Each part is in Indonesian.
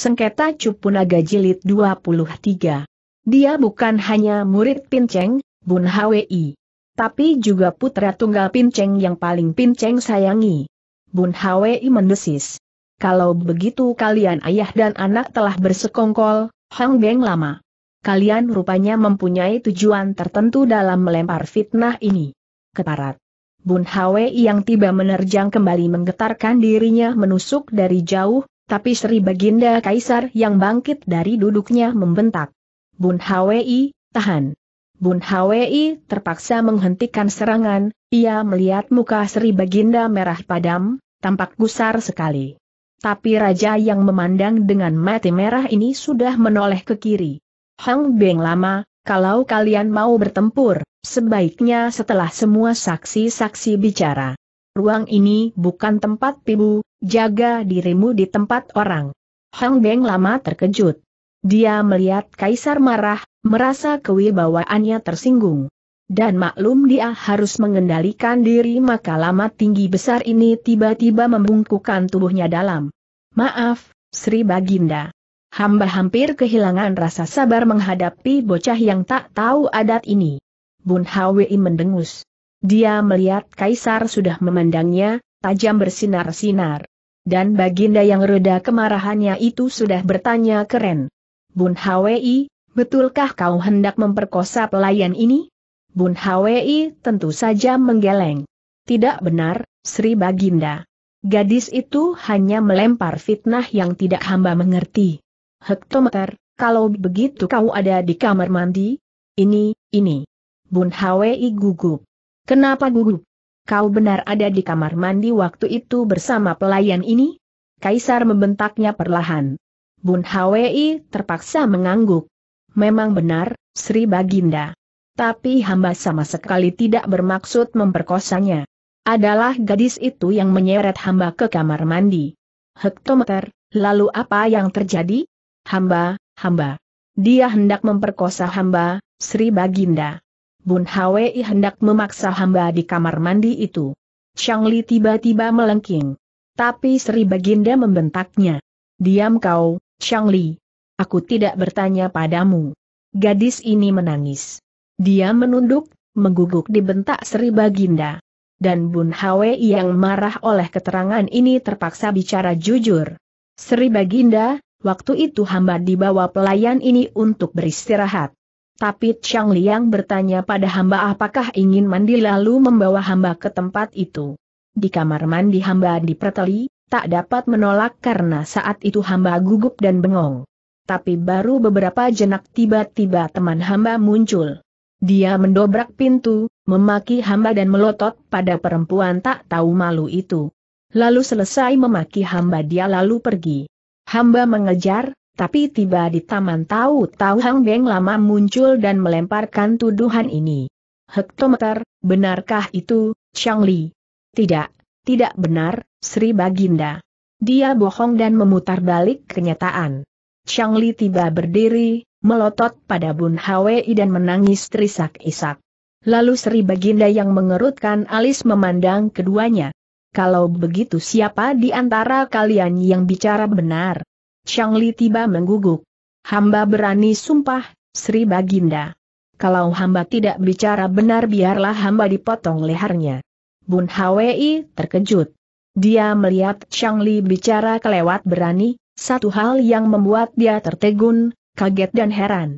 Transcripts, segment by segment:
Sengketa cupu naga Jilid 23. Dia bukan hanya murid Pinceng, Bun Hwi, tapi juga putra tunggal Pinceng yang paling Pinceng sayangi. Bun Hwi mendesis. Kalau begitu kalian ayah dan anak telah bersekongkol, Hang Beng lama. Kalian rupanya mempunyai tujuan tertentu dalam melempar fitnah ini. Keparat. Bun Hwi yang tiba menerjang kembali menggetarkan dirinya menusuk dari jauh, tapi Sri Baginda Kaisar yang bangkit dari duduknya membentak. Bun Hwi, tahan. Bun Hwi terpaksa menghentikan serangan, ia melihat muka Sri Baginda merah padam, tampak gusar sekali. Tapi raja yang memandang dengan mati merah ini sudah menoleh ke kiri. Hang Beng lama, kalau kalian mau bertempur, sebaiknya setelah semua saksi-saksi bicara ruang ini bukan tempat pibu, jaga dirimu di tempat orang. Hang Beng lama terkejut. Dia melihat Kaisar marah, merasa kewibawaannya tersinggung. Dan maklum dia harus mengendalikan diri maka lama tinggi besar ini tiba-tiba membungkukan tubuhnya dalam. Maaf, Sri Baginda. Hamba hampir kehilangan rasa sabar menghadapi bocah yang tak tahu adat ini. Bun Hwi mendengus. Dia melihat kaisar sudah memandangnya, tajam bersinar-sinar. Dan baginda yang reda kemarahannya itu sudah bertanya keren. Bun Hwi, betulkah kau hendak memperkosa pelayan ini? Bun Hwi tentu saja menggeleng. Tidak benar, Sri Baginda. Gadis itu hanya melempar fitnah yang tidak hamba mengerti. Hektometer, kalau begitu kau ada di kamar mandi? Ini, ini. Bun Hwi gugup. Kenapa guru? Kau benar ada di kamar mandi waktu itu bersama pelayan ini? Kaisar membentaknya perlahan. Bun Hwi terpaksa mengangguk. Memang benar, Sri Baginda. Tapi hamba sama sekali tidak bermaksud memperkosanya. Adalah gadis itu yang menyeret hamba ke kamar mandi. Hektometer, lalu apa yang terjadi? Hamba, hamba. Dia hendak memperkosa hamba, Sri Baginda. Bun Hwei hendak memaksa hamba di kamar mandi itu. Chang Li tiba-tiba melengking. Tapi Sri Baginda membentaknya. Diam kau, Chang Li. Aku tidak bertanya padamu. Gadis ini menangis. Dia menunduk, mengguguk di bentak Sri Baginda. Dan Bun Hwei yang marah oleh keterangan ini terpaksa bicara jujur. Sri Baginda, waktu itu hamba dibawa pelayan ini untuk beristirahat. Tapi Chang Liang bertanya pada hamba apakah ingin mandi lalu membawa hamba ke tempat itu. Di kamar mandi hamba diperteli, tak dapat menolak karena saat itu hamba gugup dan bengong. Tapi baru beberapa jenak tiba-tiba teman hamba muncul. Dia mendobrak pintu, memaki hamba dan melotot pada perempuan tak tahu malu itu. Lalu selesai memaki hamba dia lalu pergi. Hamba mengejar, tapi tiba di taman tahu-tahu Hang Beng lama muncul dan melemparkan tuduhan ini. Hektometer, benarkah itu, Chang Li? Tidak, tidak benar, Sri Baginda. Dia bohong dan memutar balik kenyataan. Chang Li tiba berdiri, melotot pada Bun Hwei dan menangis terisak-isak. Lalu Sri Baginda yang mengerutkan alis memandang keduanya. Kalau begitu siapa di antara kalian yang bicara benar? Chang Li tiba mengguguk. Hamba berani sumpah, Sri Baginda. Kalau hamba tidak bicara benar biarlah hamba dipotong lehernya. Bun Hwi terkejut. Dia melihat Chang Li bicara kelewat berani, satu hal yang membuat dia tertegun, kaget dan heran.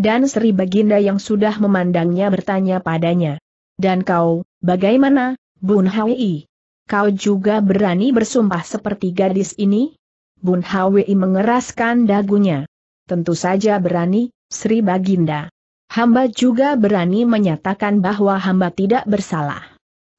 Dan Sri Baginda yang sudah memandangnya bertanya padanya. Dan kau, bagaimana, Bun Hwi? Kau juga berani bersumpah seperti gadis ini? Bun Hwi mengeraskan dagunya. Tentu saja berani, Sri Baginda. Hamba juga berani menyatakan bahwa hamba tidak bersalah.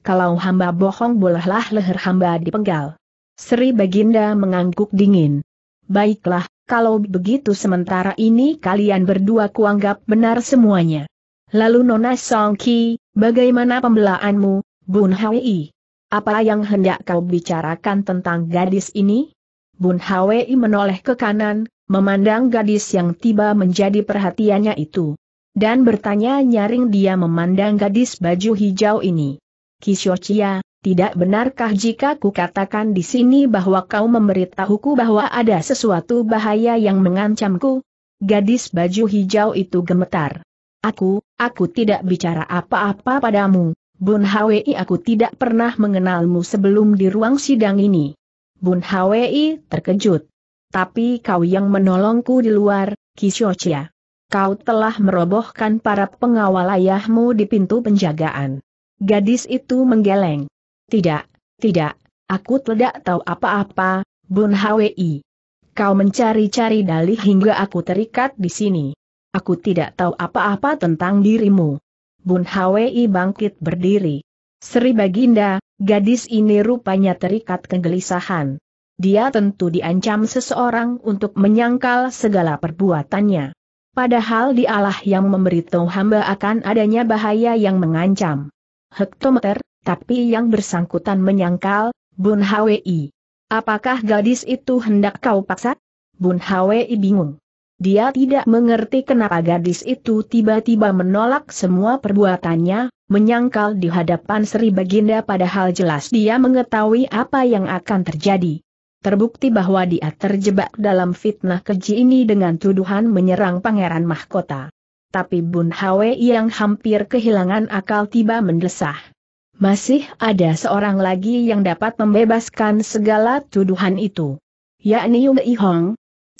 Kalau hamba bohong bolehlah leher hamba dipenggal. Sri Baginda mengangguk dingin. Baiklah, kalau begitu sementara ini kalian berdua kuanggap benar semuanya. Lalu Nona Songki, bagaimana pembelaanmu, Bun Hwi? Apa yang hendak kau bicarakan tentang gadis ini? Bun Hwi menoleh ke kanan, memandang gadis yang tiba menjadi perhatiannya itu. Dan bertanya nyaring dia memandang gadis baju hijau ini. Kisyochia, tidak benarkah jika ku katakan di sini bahwa kau memberitahuku bahwa ada sesuatu bahaya yang mengancamku? Gadis baju hijau itu gemetar. Aku, aku tidak bicara apa-apa padamu, Bun Hwi aku tidak pernah mengenalmu sebelum di ruang sidang ini. Bun Hwi terkejut. Tapi kau yang menolongku di luar, Kisyocia. Kau telah merobohkan para pengawal ayahmu di pintu penjagaan. Gadis itu menggeleng. Tidak, tidak, aku tidak tahu apa-apa, Bun Hwi. Kau mencari-cari dalih hingga aku terikat di sini. Aku tidak tahu apa-apa tentang dirimu. Bun Hwi bangkit berdiri. Sri Baginda, gadis ini rupanya terikat kegelisahan. Dia tentu diancam seseorang untuk menyangkal segala perbuatannya. Padahal dialah yang memberitahu hamba akan adanya bahaya yang mengancam. Hektometer, tapi yang bersangkutan menyangkal, Bun Hwi. Apakah gadis itu hendak kau paksa? Bun Hwi bingung. Dia tidak mengerti kenapa gadis itu tiba-tiba menolak semua perbuatannya, menyangkal di hadapan Sri Baginda padahal jelas dia mengetahui apa yang akan terjadi. Terbukti bahwa dia terjebak dalam fitnah keji ini dengan tuduhan menyerang Pangeran Mahkota. Tapi Bun Hwe yang hampir kehilangan akal tiba mendesah. Masih ada seorang lagi yang dapat membebaskan segala tuduhan itu. Yakni Yung Hong,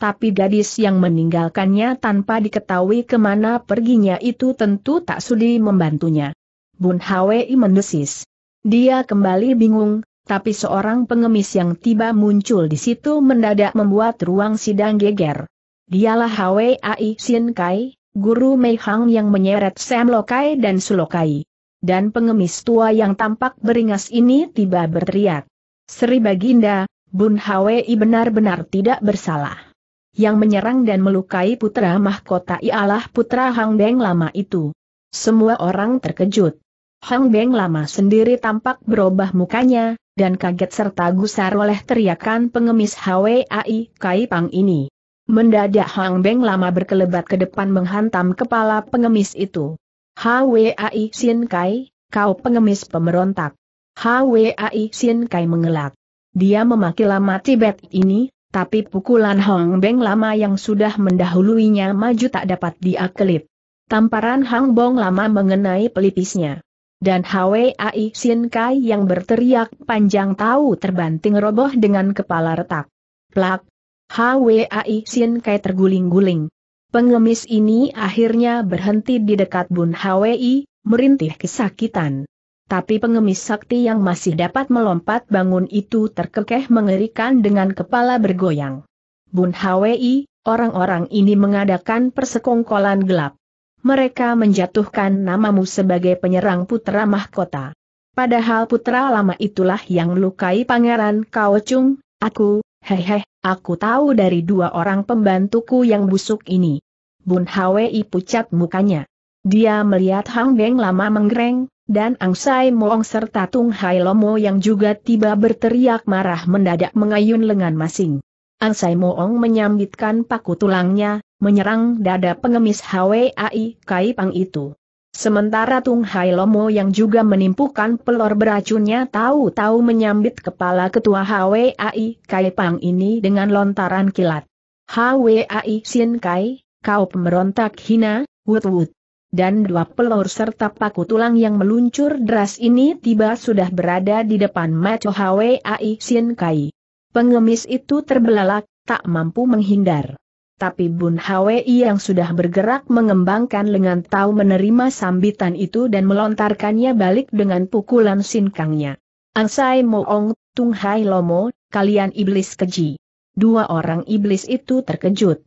tapi gadis yang meninggalkannya tanpa diketahui kemana perginya itu tentu tak sudi membantunya. Bun Hwei mendesis. Dia kembali bingung, tapi seorang pengemis yang tiba muncul di situ mendadak membuat ruang sidang geger. Dialah Hwei Ai Sin Kai, guru Mei Hang yang menyeret Sam Lokai dan Sulokai. Dan pengemis tua yang tampak beringas ini tiba berteriak. Sri Baginda, Bun Hwei benar-benar tidak bersalah. Yang menyerang dan melukai putra mahkota ialah putra Hang Beng lama itu. Semua orang terkejut. Hang Beng lama sendiri tampak berubah mukanya, dan kaget serta gusar oleh teriakan pengemis HWAI Kai Pang ini. Mendadak Hang Beng lama berkelebat ke depan menghantam kepala pengemis itu. HWAI Sin Kai, kau pengemis pemberontak. HWAI Sin Kai mengelak. Dia memaki lama Tibet ini, tapi pukulan Hong Beng lama yang sudah mendahuluinya maju tak dapat diakelit. Tamparan Hang Bong lama mengenai pelipisnya. Dan Hwai Sin Kai yang berteriak panjang tahu terbanting roboh dengan kepala retak. Plak! Hwai Sin Kai terguling-guling. Pengemis ini akhirnya berhenti di dekat Bun Hwai, merintih kesakitan. Tapi pengemis sakti yang masih dapat melompat bangun itu terkekeh mengerikan dengan kepala bergoyang. Bun Hwi, orang-orang ini mengadakan persekongkolan gelap. Mereka menjatuhkan namamu sebagai penyerang putra mahkota. Padahal putra lama itulah yang melukai pangeran Kao Chung, aku, hehe, aku tahu dari dua orang pembantuku yang busuk ini. Bun Hwi pucat mukanya. Dia melihat Hang Beng lama menggereng, dan Sai Moong serta Tung Hai Lomo yang juga tiba berteriak marah mendadak mengayun lengan masing. Sai Moong menyambitkan paku tulangnya, menyerang dada pengemis HWAI Kai Pang itu. Sementara Tung Hai Lomo yang juga menimpukan pelor beracunnya tahu-tahu menyambit kepala ketua HWAI Kai Pang ini dengan lontaran kilat. HWAI Sin Kai, kau pemberontak hina, wut-wut dan dua pelor serta paku tulang yang meluncur deras ini tiba sudah berada di depan Macho Hwai Sin Kai. Pengemis itu terbelalak, tak mampu menghindar. Tapi Bun Hwi yang sudah bergerak mengembangkan lengan tahu menerima sambitan itu dan melontarkannya balik dengan pukulan sinkangnya. Angsai Moong, Tung Hai Lomo, kalian iblis keji. Dua orang iblis itu terkejut.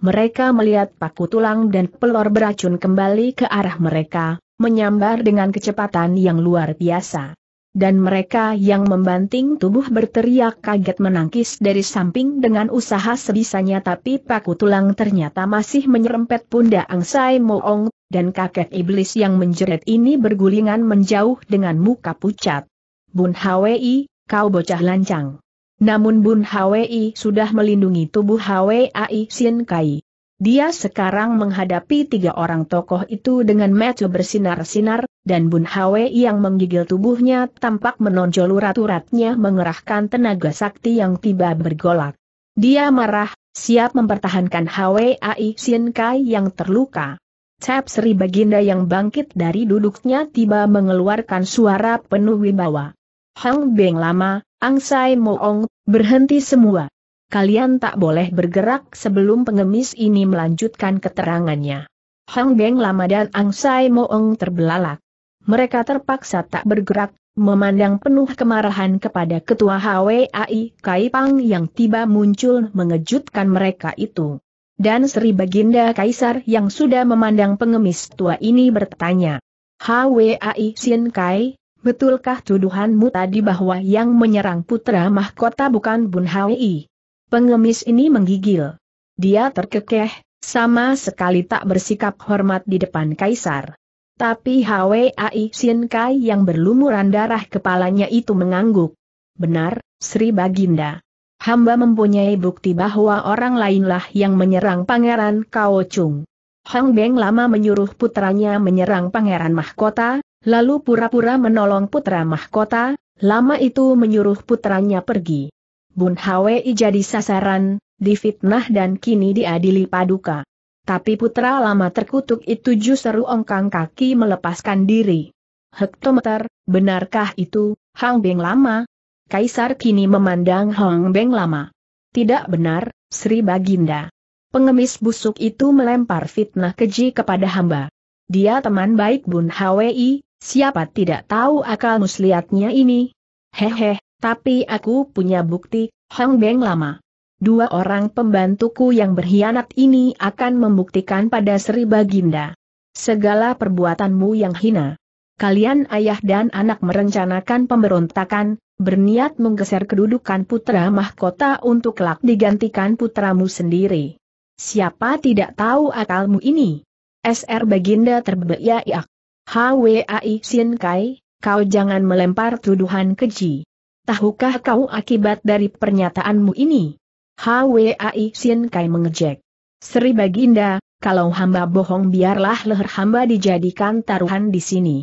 Mereka melihat paku tulang dan pelor beracun kembali ke arah mereka, menyambar dengan kecepatan yang luar biasa. Dan mereka yang membanting tubuh berteriak kaget menangkis dari samping dengan usaha sebisanya tapi paku tulang ternyata masih menyerempet pundak Angsai Moong, dan kakek iblis yang menjerit ini bergulingan menjauh dengan muka pucat. Bun Hwi, kau bocah lancang. Namun Bun Hwi sudah melindungi tubuh Hwi Sin Kai. Dia sekarang menghadapi tiga orang tokoh itu dengan mata bersinar-sinar, dan Bun Hwi yang menggigil tubuhnya tampak menonjol urat-uratnya mengerahkan tenaga sakti yang tiba bergolak. Dia marah, siap mempertahankan Hwi Ai Sin Kai yang terluka. Cap Sri Baginda yang bangkit dari duduknya tiba mengeluarkan suara penuh wibawa. Hang Beng lama, Angsai Moong, berhenti semua. Kalian tak boleh bergerak sebelum pengemis ini melanjutkan keterangannya. Hang Beng Lama dan Angsai Moong terbelalak. Mereka terpaksa tak bergerak, memandang penuh kemarahan kepada ketua HWAI Kaipang yang tiba muncul mengejutkan mereka itu. Dan Sri Baginda Kaisar yang sudah memandang pengemis tua ini bertanya, HWAI Sien Kai, Betulkah tuduhanmu tadi bahwa yang menyerang putra mahkota bukan Bun Hwi? Pengemis ini menggigil. Dia terkekeh, sama sekali tak bersikap hormat di depan kaisar. Tapi Hwi Sin Kai yang berlumuran darah kepalanya itu mengangguk. Benar, Sri Baginda. Hamba mempunyai bukti bahwa orang lainlah yang menyerang Pangeran Kao Chung. Hang Beng lama menyuruh putranya menyerang Pangeran Mahkota, Lalu pura-pura menolong putra mahkota, lama itu menyuruh putranya pergi. Bun Hwei jadi sasaran, difitnah dan kini diadili paduka. Tapi putra lama terkutuk itu justru ongkang kaki melepaskan diri. Hektometer, benarkah itu, Hang Beng lama? Kaisar kini memandang Hang Beng lama. Tidak benar, Sri Baginda. Pengemis busuk itu melempar fitnah keji kepada hamba. Dia teman baik Bun Hwi, Siapa tidak tahu akal muslihatnya ini? Hehe, tapi aku punya bukti, Hong Beng lama. Dua orang pembantuku yang berkhianat ini akan membuktikan pada Sri Baginda segala perbuatanmu yang hina. Kalian ayah dan anak merencanakan pemberontakan, berniat menggeser kedudukan putra mahkota untuk kelak digantikan putramu sendiri. Siapa tidak tahu akalmu ini? SR Baginda terbeyak Hwai Sien Kai, kau jangan melempar tuduhan keji. Tahukah kau akibat dari pernyataanmu ini? Hwai Sien Kai mengejek. Sri Baginda, kalau hamba bohong biarlah leher hamba dijadikan taruhan di sini.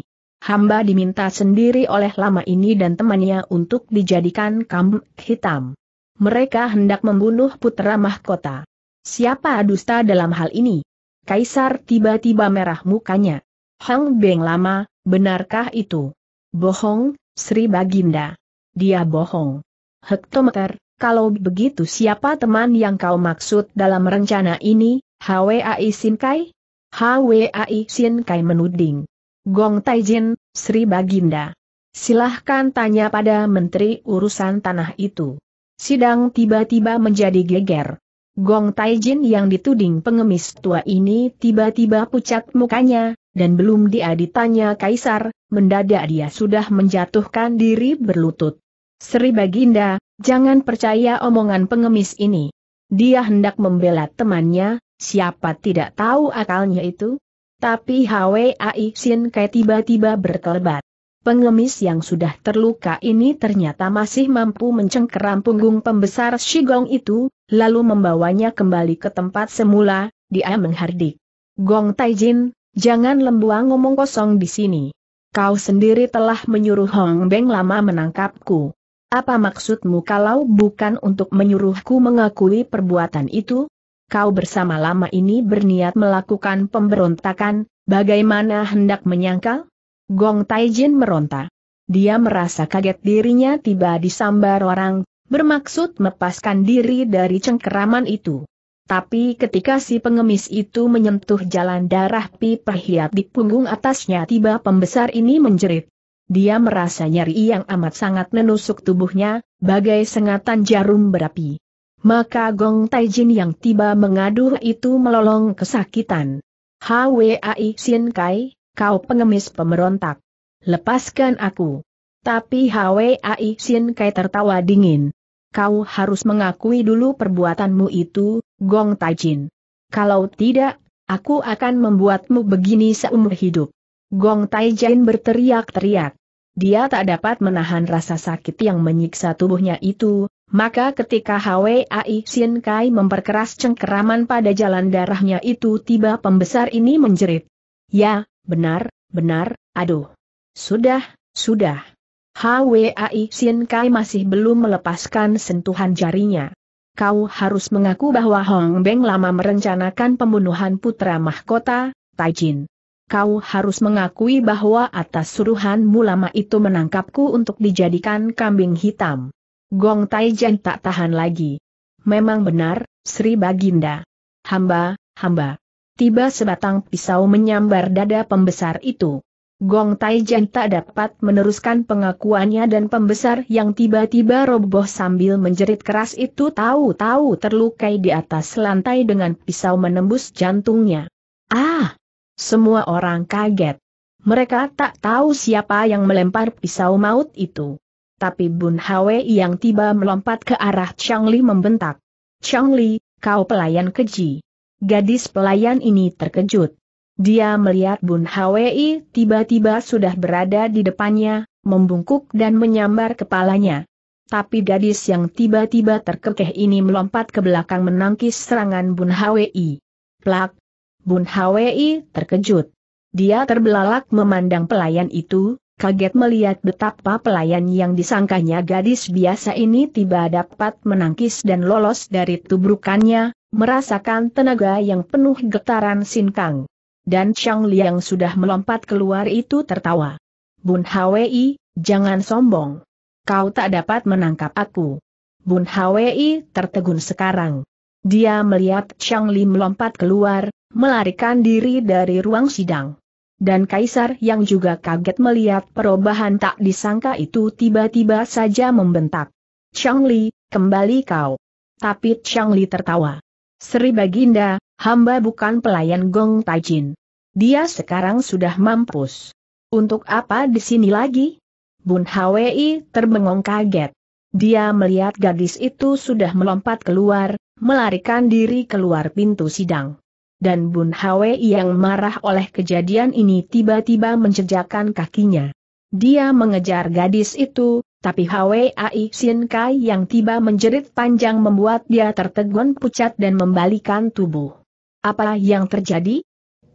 Hamba diminta sendiri oleh lama ini dan temannya untuk dijadikan kam hitam. Mereka hendak membunuh putra mahkota. Siapa dusta dalam hal ini? Kaisar tiba-tiba merah mukanya. Hang Beng lama, benarkah itu? Bohong, Sri Baginda. Dia bohong. Hektometer, kalau begitu siapa teman yang kau maksud dalam rencana ini, HWAI Sinkai? HWAI Kai menuding. Gong Taijin, Sri Baginda. Silahkan tanya pada Menteri Urusan Tanah itu. Sidang tiba-tiba menjadi geger. Gong Taijin yang dituding pengemis tua ini tiba-tiba pucat mukanya, dan belum dia ditanya kaisar, mendadak dia sudah menjatuhkan diri berlutut. Sri Baginda, jangan percaya omongan pengemis ini. Dia hendak membela temannya, siapa tidak tahu akalnya itu? Tapi Hwai Sin Kai tiba-tiba berkelebat. Pengemis yang sudah terluka ini ternyata masih mampu mencengkeram punggung pembesar Shigong itu, lalu membawanya kembali ke tempat semula, dia menghardik. Gong Taijin, Jangan lembuang ngomong kosong di sini. Kau sendiri telah menyuruh Hong Beng lama menangkapku. Apa maksudmu kalau bukan untuk menyuruhku mengakui perbuatan itu? Kau bersama lama ini berniat melakukan pemberontakan, bagaimana hendak menyangkal? Gong Taijin meronta. Dia merasa kaget dirinya tiba disambar orang, bermaksud melepaskan diri dari cengkeraman itu. Tapi ketika si pengemis itu menyentuh jalan darah pipa hiat di punggung atasnya tiba pembesar ini menjerit. Dia merasa nyeri yang amat sangat menusuk tubuhnya, bagai sengatan jarum berapi. Maka Gong Taijin yang tiba mengaduh itu melolong kesakitan. Hwai Sin Kai, kau pengemis pemberontak. Lepaskan aku. Tapi Hwai Sin Kai tertawa dingin kau harus mengakui dulu perbuatanmu itu, Gong Taijin. Kalau tidak, aku akan membuatmu begini seumur hidup. Gong Taijin berteriak-teriak. Dia tak dapat menahan rasa sakit yang menyiksa tubuhnya itu, maka ketika Hwai Sin Kai memperkeras cengkeraman pada jalan darahnya itu tiba pembesar ini menjerit. Ya, benar, benar, aduh. Sudah, sudah. HWAI Sin Kai masih belum melepaskan sentuhan jarinya. Kau harus mengaku bahwa Hong Beng lama merencanakan pembunuhan putra mahkota, Taijin. Kau harus mengakui bahwa atas suruhanmu lama itu menangkapku untuk dijadikan kambing hitam. Gong Tai Taijin tak tahan lagi. Memang benar, Sri Baginda. Hamba, hamba. Tiba sebatang pisau menyambar dada pembesar itu. Gong Taijian tak dapat meneruskan pengakuannya dan pembesar yang tiba-tiba roboh sambil menjerit keras itu tahu-tahu terlukai di atas lantai dengan pisau menembus jantungnya. Ah! Semua orang kaget. Mereka tak tahu siapa yang melempar pisau maut itu. Tapi Bun Hwe yang tiba melompat ke arah Chang Li membentak. Chang Li, kau pelayan keji. Gadis pelayan ini terkejut. Dia melihat Bun Hwi tiba-tiba sudah berada di depannya, membungkuk dan menyambar kepalanya. Tapi gadis yang tiba-tiba terkekeh ini melompat ke belakang menangkis serangan Bun Hwi. Plak! Bun Hwi terkejut. Dia terbelalak memandang pelayan itu, kaget melihat betapa pelayan yang disangkanya gadis biasa ini tiba dapat menangkis dan lolos dari tubrukannya, merasakan tenaga yang penuh getaran sinkang dan Chang Liang sudah melompat keluar itu tertawa. Bun Hwi, jangan sombong. Kau tak dapat menangkap aku. Bun Hwi tertegun sekarang. Dia melihat Chang Li melompat keluar, melarikan diri dari ruang sidang. Dan Kaisar yang juga kaget melihat perubahan tak disangka itu tiba-tiba saja membentak. Chang Li, kembali kau. Tapi Chang Li tertawa. Sri Baginda, Hamba bukan pelayan Gong Taijin. Dia sekarang sudah mampus. Untuk apa di sini lagi? Bun Hwi terbengong kaget. Dia melihat gadis itu sudah melompat keluar, melarikan diri keluar pintu sidang. Dan Bun Hwi yang marah oleh kejadian ini tiba-tiba menjejakkan kakinya. Dia mengejar gadis itu, tapi Hwi Sin Kai yang tiba menjerit panjang membuat dia tertegun pucat dan membalikan tubuh. Apa yang terjadi?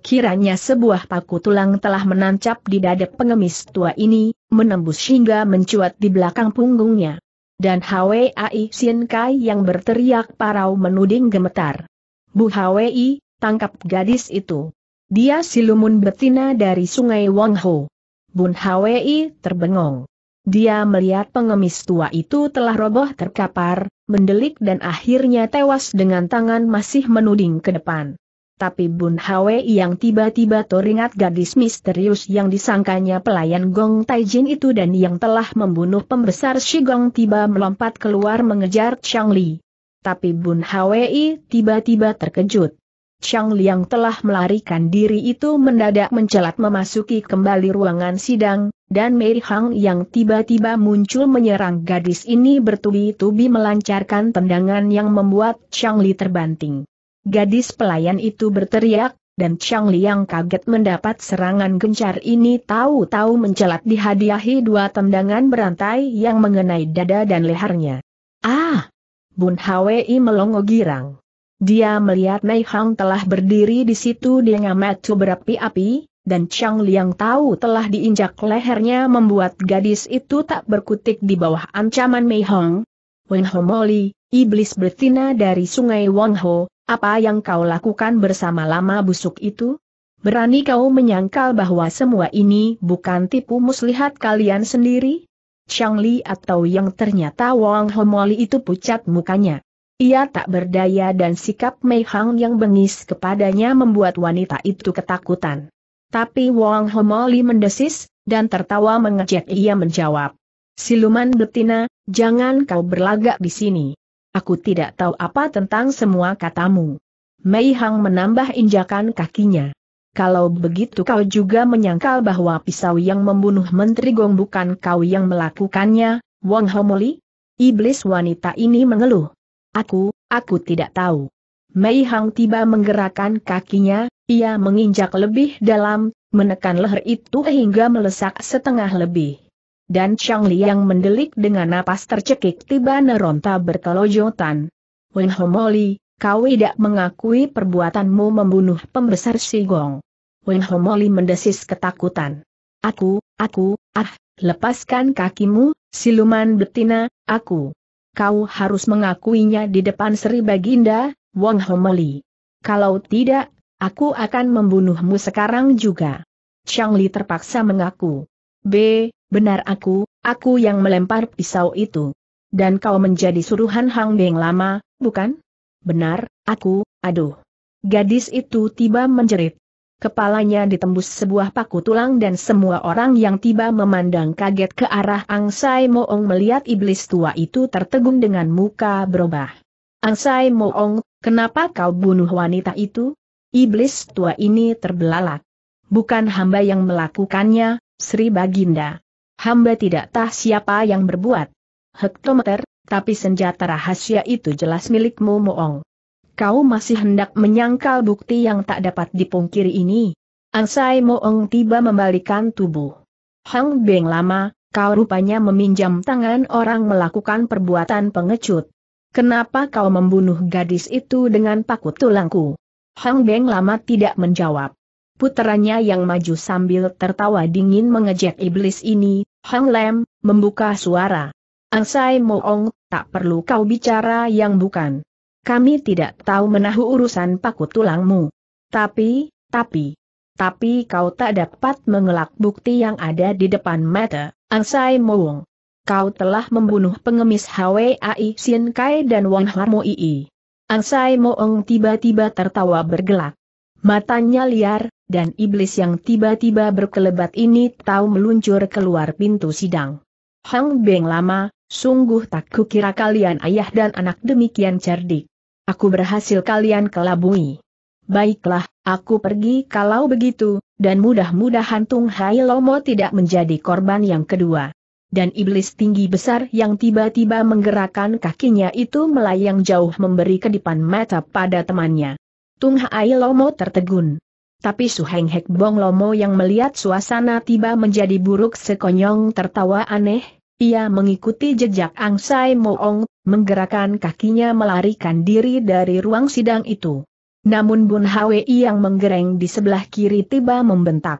Kiranya sebuah paku tulang telah menancap di dada pengemis tua ini, menembus hingga mencuat di belakang punggungnya. Dan Hwai Sin Kai yang berteriak parau menuding gemetar. Bu Hwai, tangkap gadis itu. Dia siluman betina dari sungai Wangho. Bun Hwai terbengong. Dia melihat pengemis tua itu telah roboh terkapar, mendelik dan akhirnya tewas dengan tangan masih menuding ke depan. Tapi Bun Hwe yang tiba-tiba teringat gadis misterius yang disangkanya pelayan Gong Taijin itu dan yang telah membunuh pembesar Shigong tiba melompat keluar mengejar Chang Li. Tapi Bun Hwe tiba-tiba terkejut. Chang Liang telah melarikan diri itu mendadak mencelat memasuki kembali ruangan sidang, dan Mei Hang yang tiba-tiba muncul menyerang gadis ini bertubi-tubi melancarkan tendangan yang membuat Chang Li terbanting. Gadis pelayan itu berteriak, dan Chang Liang kaget mendapat serangan gencar ini tahu-tahu mencelat dihadiahi dua tendangan berantai yang mengenai dada dan lehernya. Ah! Bun Hwi melongo girang. Dia melihat Mei Hang telah berdiri di situ dengan mata berapi-api, dan Chang Liang tahu telah diinjak lehernya membuat gadis itu tak berkutik di bawah ancaman Mei Hong. Wen Ho Moli, iblis betina dari sungai Wang Ho, apa yang kau lakukan bersama lama busuk itu? Berani kau menyangkal bahwa semua ini bukan tipu muslihat kalian sendiri? Chang Li atau yang ternyata Wang Ho Moli itu pucat mukanya. Ia tak berdaya dan sikap Mei Hang yang bengis kepadanya membuat wanita itu ketakutan. Tapi Wang Homoli mendesis, dan tertawa mengejek ia menjawab. Siluman betina, jangan kau berlagak di sini. Aku tidak tahu apa tentang semua katamu. Mei Hang menambah injakan kakinya. Kalau begitu kau juga menyangkal bahwa pisau yang membunuh Menteri Gong bukan kau yang melakukannya, Wang Homoli? Iblis wanita ini mengeluh. Aku, aku tidak tahu. Mei Hang tiba menggerakkan kakinya, ia menginjak lebih dalam, menekan leher itu hingga melesak setengah lebih. Dan Chang Li yang mendelik dengan napas tercekik tiba neronta berkelojotan. Wen Homoli, kau tidak mengakui perbuatanmu membunuh pembesar Sigong. Wen Homoli mendesis ketakutan. Aku, aku, ah, lepaskan kakimu, siluman betina, aku kau harus mengakuinya di depan Sri Baginda, Wong Homeli. Kalau tidak, aku akan membunuhmu sekarang juga. Chang Li terpaksa mengaku. B, benar aku, aku yang melempar pisau itu. Dan kau menjadi suruhan Hang Beng lama, bukan? Benar, aku, aduh. Gadis itu tiba menjerit. Kepalanya ditembus sebuah paku tulang dan semua orang yang tiba memandang kaget ke arah Angsai Moong melihat iblis tua itu tertegun dengan muka berubah. Angsai Moong, kenapa kau bunuh wanita itu? Iblis tua ini terbelalak. Bukan hamba yang melakukannya, Sri Baginda. Hamba tidak tahu siapa yang berbuat. Hektometer, tapi senjata rahasia itu jelas milikmu Moong kau masih hendak menyangkal bukti yang tak dapat dipungkiri ini. Ansai Moong tiba membalikan tubuh. Hang Beng lama, kau rupanya meminjam tangan orang melakukan perbuatan pengecut. Kenapa kau membunuh gadis itu dengan paku tulangku? Hang Beng lama tidak menjawab. Puteranya yang maju sambil tertawa dingin mengejek iblis ini, Hang Lem, membuka suara. Ansai Moong, tak perlu kau bicara yang bukan. Kami tidak tahu menahu urusan paku tulangmu. Tapi, tapi, tapi kau tak dapat mengelak bukti yang ada di depan mata, Angsai Mowong. Kau telah membunuh pengemis HWAI Sien Kai dan Wang Harmo II. Angsai Moong tiba-tiba tertawa bergelak. Matanya liar, dan iblis yang tiba-tiba berkelebat ini tahu meluncur keluar pintu sidang. Hang Beng lama, sungguh tak kukira kalian ayah dan anak demikian cerdik. Aku berhasil kalian kelabui. Baiklah, aku pergi kalau begitu, dan mudah-mudahan Tung Hai Lomo tidak menjadi korban yang kedua. Dan iblis tinggi besar yang tiba-tiba menggerakkan kakinya itu melayang jauh memberi kedipan mata pada temannya. Tung Hai Lomo tertegun. Tapi Suheng Hek Bong Lomo yang melihat suasana tiba menjadi buruk sekonyong tertawa aneh, ia mengikuti jejak Sai Moong, menggerakkan kakinya melarikan diri dari ruang sidang itu. Namun Bun Hwi yang menggereng di sebelah kiri tiba membentak.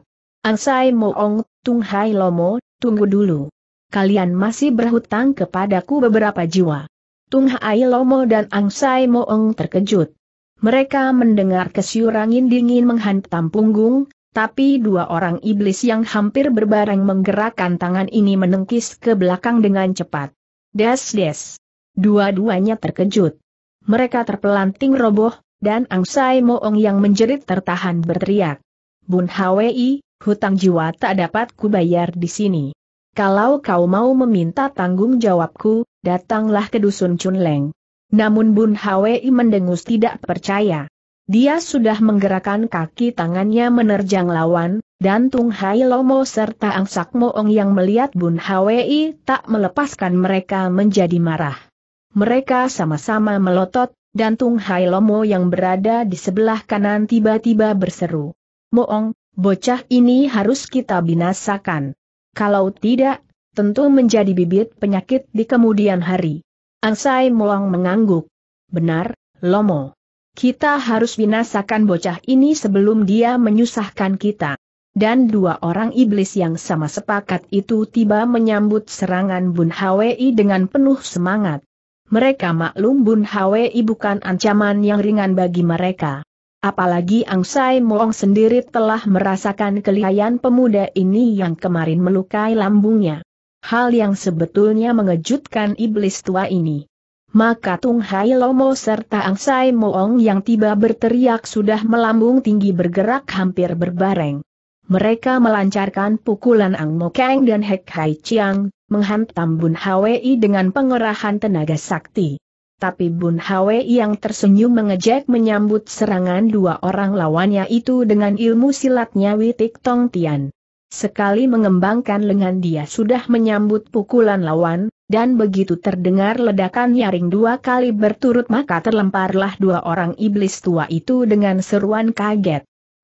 Sai Moong, Tung Hai Lomo, tunggu dulu. Kalian masih berhutang kepadaku beberapa jiwa. Tung Hai Lomo dan Sai Moong terkejut. Mereka mendengar kesiurangin dingin menghantam punggung, tapi dua orang iblis yang hampir berbareng menggerakkan tangan ini menengkis ke belakang dengan cepat. Des-des. Dua-duanya terkejut. Mereka terpelanting roboh, dan Angsai Moong yang menjerit tertahan berteriak. Bun Hwi, hutang jiwa tak dapat kubayar di sini. Kalau kau mau meminta tanggung jawabku, datanglah ke Dusun Chunleng. Namun Bun Hwi mendengus tidak percaya. Dia sudah menggerakkan kaki tangannya menerjang lawan, dan Tung Hai Lomo serta Angsak Moong yang melihat Bun Hwi tak melepaskan mereka menjadi marah. Mereka sama-sama melotot, dan Tung Hai Lomo yang berada di sebelah kanan tiba-tiba berseru. Moong, bocah ini harus kita binasakan. Kalau tidak, tentu menjadi bibit penyakit di kemudian hari. Angsai Moong mengangguk. Benar, Lomo. Kita harus binasakan bocah ini sebelum dia menyusahkan kita. Dan dua orang iblis yang sama sepakat itu tiba menyambut serangan Bun Hwi dengan penuh semangat. Mereka maklum Bun Hwi bukan ancaman yang ringan bagi mereka. Apalagi Ang Sai Moong sendiri telah merasakan kelihayan pemuda ini yang kemarin melukai lambungnya. Hal yang sebetulnya mengejutkan iblis tua ini maka Tung Hai Lomo serta Ang Sai Moong yang tiba berteriak sudah melambung tinggi bergerak hampir berbareng. Mereka melancarkan pukulan Ang Mo Kang dan Hek Hai Chiang, menghantam Bun Hwi dengan pengerahan tenaga sakti. Tapi Bun Hwi yang tersenyum mengejek menyambut serangan dua orang lawannya itu dengan ilmu silatnya Witik Tong Tian. Sekali mengembangkan lengan dia sudah menyambut pukulan lawan, dan begitu terdengar ledakan nyaring dua kali berturut maka terlemparlah dua orang iblis tua itu dengan seruan kaget.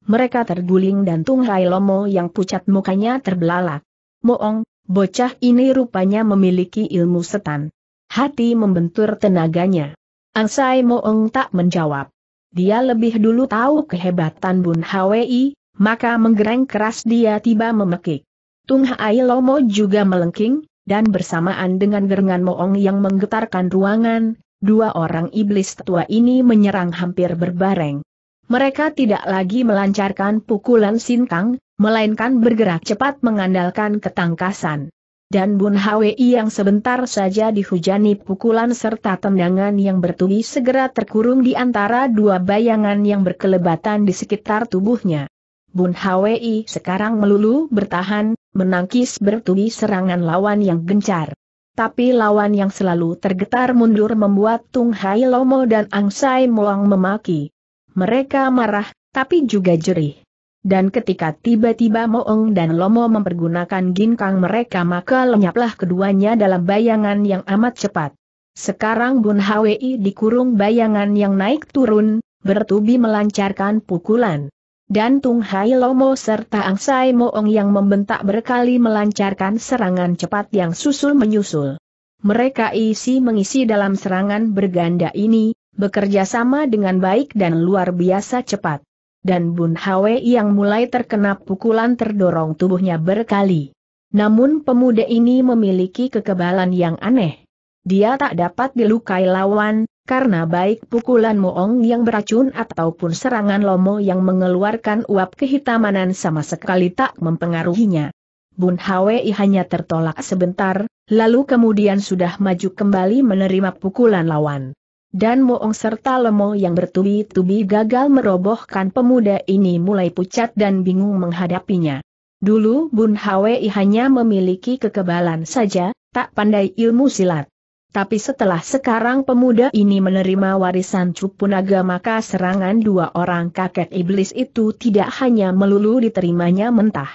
Mereka terguling dan Tunghai Lomo yang pucat mukanya terbelalak. Moong, bocah ini rupanya memiliki ilmu setan. Hati membentur tenaganya. Angsai Moong tak menjawab. Dia lebih dulu tahu kehebatan Bun Hwi, maka menggereng keras dia tiba memekik. Tung Hai Lomo juga melengking, dan bersamaan dengan gerengan moong yang menggetarkan ruangan, dua orang iblis tua ini menyerang hampir berbareng. Mereka tidak lagi melancarkan pukulan sinkang, melainkan bergerak cepat mengandalkan ketangkasan. Dan Bun Hwi yang sebentar saja dihujani pukulan serta tendangan yang bertubi segera terkurung di antara dua bayangan yang berkelebatan di sekitar tubuhnya. Bun Hwi sekarang melulu bertahan, menangkis bertubi serangan lawan yang gencar. Tapi lawan yang selalu tergetar mundur membuat Tung Hai Lomo dan Ang Sai Muang memaki. Mereka marah, tapi juga jerih. Dan ketika tiba-tiba Moong dan Lomo mempergunakan ginkang mereka maka lenyaplah keduanya dalam bayangan yang amat cepat. Sekarang Bun Hwi dikurung bayangan yang naik turun, bertubi melancarkan pukulan dan Tung Hai Lomo serta Ang Sai Moong yang membentak berkali melancarkan serangan cepat yang susul-menyusul. Mereka isi mengisi dalam serangan berganda ini, bekerja sama dengan baik dan luar biasa cepat. Dan Bun Hwe yang mulai terkena pukulan terdorong tubuhnya berkali. Namun pemuda ini memiliki kekebalan yang aneh. Dia tak dapat dilukai lawan, karena baik pukulan Moong yang beracun ataupun serangan Lomo yang mengeluarkan uap kehitamanan sama sekali tak mempengaruhinya. Bun Hwi hanya tertolak sebentar, lalu kemudian sudah maju kembali menerima pukulan lawan. Dan Moong serta Lomo yang bertubi-tubi gagal merobohkan pemuda ini mulai pucat dan bingung menghadapinya. Dulu Bun Hwi hanya memiliki kekebalan saja, tak pandai ilmu silat. Tapi setelah sekarang pemuda ini menerima warisan Cupunaga maka serangan dua orang kakek iblis itu tidak hanya melulu diterimanya mentah.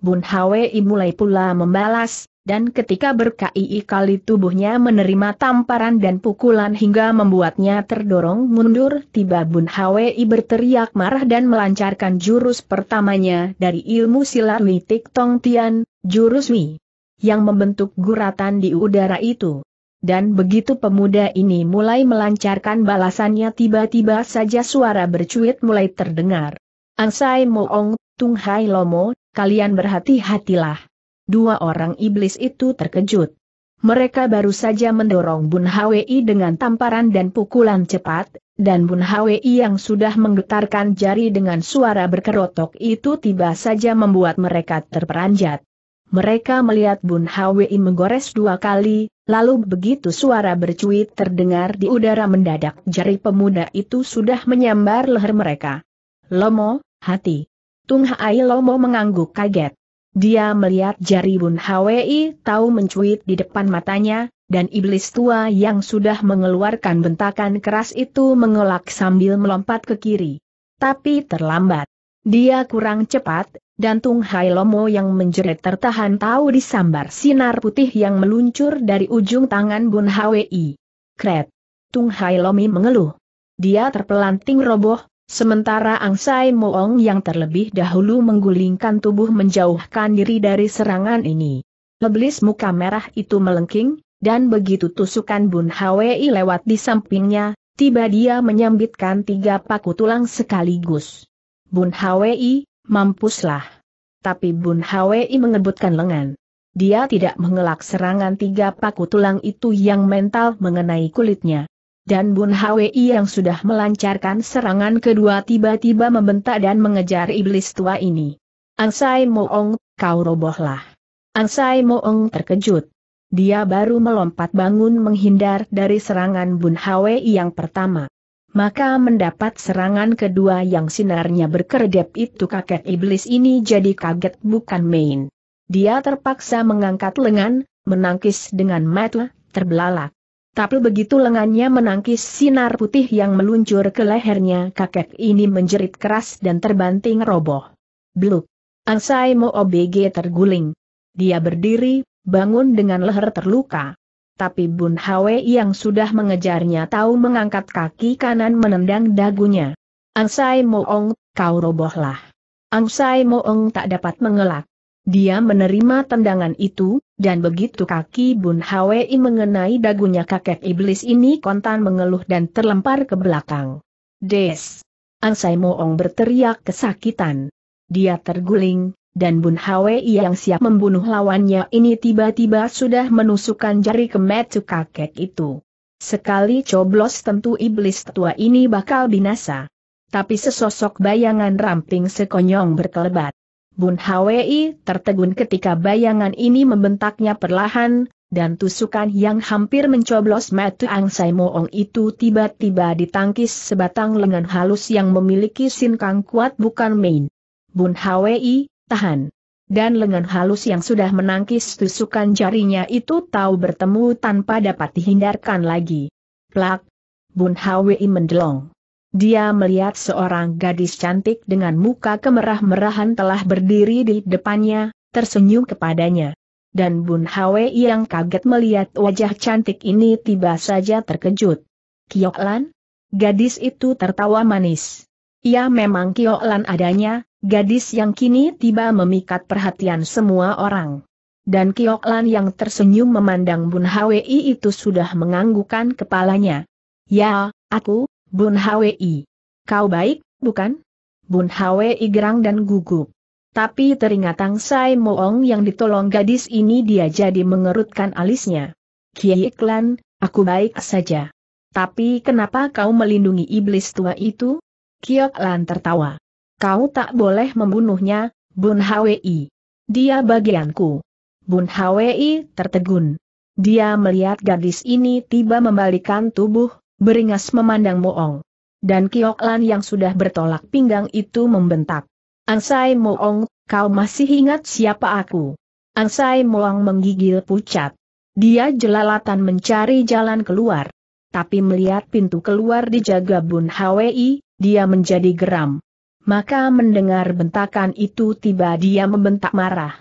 Bun Hwei mulai pula membalas, dan ketika berkai kali tubuhnya menerima tamparan dan pukulan hingga membuatnya terdorong mundur tiba Bun Hwei berteriak marah dan melancarkan jurus pertamanya dari ilmu silat Tongtian Tong Tian, jurus Wi yang membentuk guratan di udara itu. Dan begitu pemuda ini mulai melancarkan balasannya tiba-tiba saja suara bercuit mulai terdengar. Angsai Moong, Tung Hai Lomo, kalian berhati-hatilah. Dua orang iblis itu terkejut. Mereka baru saja mendorong Bun Hwi dengan tamparan dan pukulan cepat, dan Bun Hwi yang sudah menggetarkan jari dengan suara berkerotok itu tiba saja membuat mereka terperanjat. Mereka melihat Bun Hwi menggores dua kali, lalu begitu suara bercuit terdengar di udara mendadak jari pemuda itu sudah menyambar leher mereka. Lomo, hati. Tung Hai Lomo mengangguk kaget. Dia melihat jari Bun Hwi tahu mencuit di depan matanya, dan iblis tua yang sudah mengeluarkan bentakan keras itu mengelak sambil melompat ke kiri. Tapi terlambat. Dia kurang cepat, dan Dantung Lomo yang menjerit tertahan tahu disambar sinar putih yang meluncur dari ujung tangan Bun Hwi. Kret! Tung Hai Lomi mengeluh. Dia terpelanting roboh, sementara Ang Sai Moong yang terlebih dahulu menggulingkan tubuh menjauhkan diri dari serangan ini. Leblis muka merah itu melengking, dan begitu tusukan Bun Hwi lewat di sampingnya, tiba dia menyambitkan tiga paku tulang sekaligus. Bun Hwi, Mampuslah. Tapi Bun Hwi mengebutkan lengan. Dia tidak mengelak serangan tiga paku tulang itu yang mental mengenai kulitnya. Dan Bun Hwi yang sudah melancarkan serangan kedua tiba-tiba membentak dan mengejar iblis tua ini. Angsai Moong, kau robohlah. Angsai Moong terkejut. Dia baru melompat bangun menghindar dari serangan Bun Hwi yang pertama maka mendapat serangan kedua yang sinarnya berkedip itu kakek iblis ini jadi kaget bukan main. Dia terpaksa mengangkat lengan, menangkis dengan mata, terbelalak. Tapi begitu lengannya menangkis sinar putih yang meluncur ke lehernya kakek ini menjerit keras dan terbanting roboh. Bluk. Angsai Mo OBG terguling. Dia berdiri, bangun dengan leher terluka tapi Bun Hwe yang sudah mengejarnya tahu mengangkat kaki kanan menendang dagunya. Angsai Moong, kau robohlah. Angsai Moong tak dapat mengelak. Dia menerima tendangan itu, dan begitu kaki Bun Hwe mengenai dagunya kakek iblis ini kontan mengeluh dan terlempar ke belakang. Des! Angsai Moong berteriak kesakitan. Dia terguling, dan Bun Hwei yang siap membunuh lawannya ini tiba-tiba sudah menusukkan jari ke metu kakek itu. Sekali coblos tentu iblis tua ini bakal binasa. Tapi sesosok bayangan ramping sekonyong berkelebat. Bun Hwei tertegun ketika bayangan ini membentaknya perlahan, dan tusukan yang hampir mencoblos metu Ang Sai Moong itu tiba-tiba ditangkis sebatang lengan halus yang memiliki sinkang kuat bukan main. Bun Hwei, tahan. Dan lengan halus yang sudah menangkis tusukan jarinya itu tahu bertemu tanpa dapat dihindarkan lagi. Plak! Bun Hwi mendelong. Dia melihat seorang gadis cantik dengan muka kemerah-merahan telah berdiri di depannya, tersenyum kepadanya. Dan Bun Hwi yang kaget melihat wajah cantik ini tiba saja terkejut. Kioklan? Gadis itu tertawa manis. Ia ya memang Kioklan adanya, Gadis yang kini tiba memikat perhatian semua orang. Dan Kiok yang tersenyum memandang Bun Hwi itu sudah menganggukan kepalanya. Ya, aku, Bun Hwi. Kau baik, bukan? Bun Hwi gerang dan gugup. Tapi teringatan Sai Moong yang ditolong gadis ini dia jadi mengerutkan alisnya. Kiai aku baik saja. Tapi kenapa kau melindungi iblis tua itu? Kiok tertawa. Kau tak boleh membunuhnya, Bun Hwi. Dia bagianku. Bun Hwi tertegun. Dia melihat gadis ini tiba membalikan tubuh, beringas memandang Moong. Dan Kioklan yang sudah bertolak pinggang itu membentak. Angsai Moong, kau masih ingat siapa aku? Angsai Moong menggigil pucat. Dia jelalatan mencari jalan keluar. Tapi melihat pintu keluar dijaga Bun Hwi, dia menjadi geram. Maka mendengar bentakan itu tiba dia membentak marah.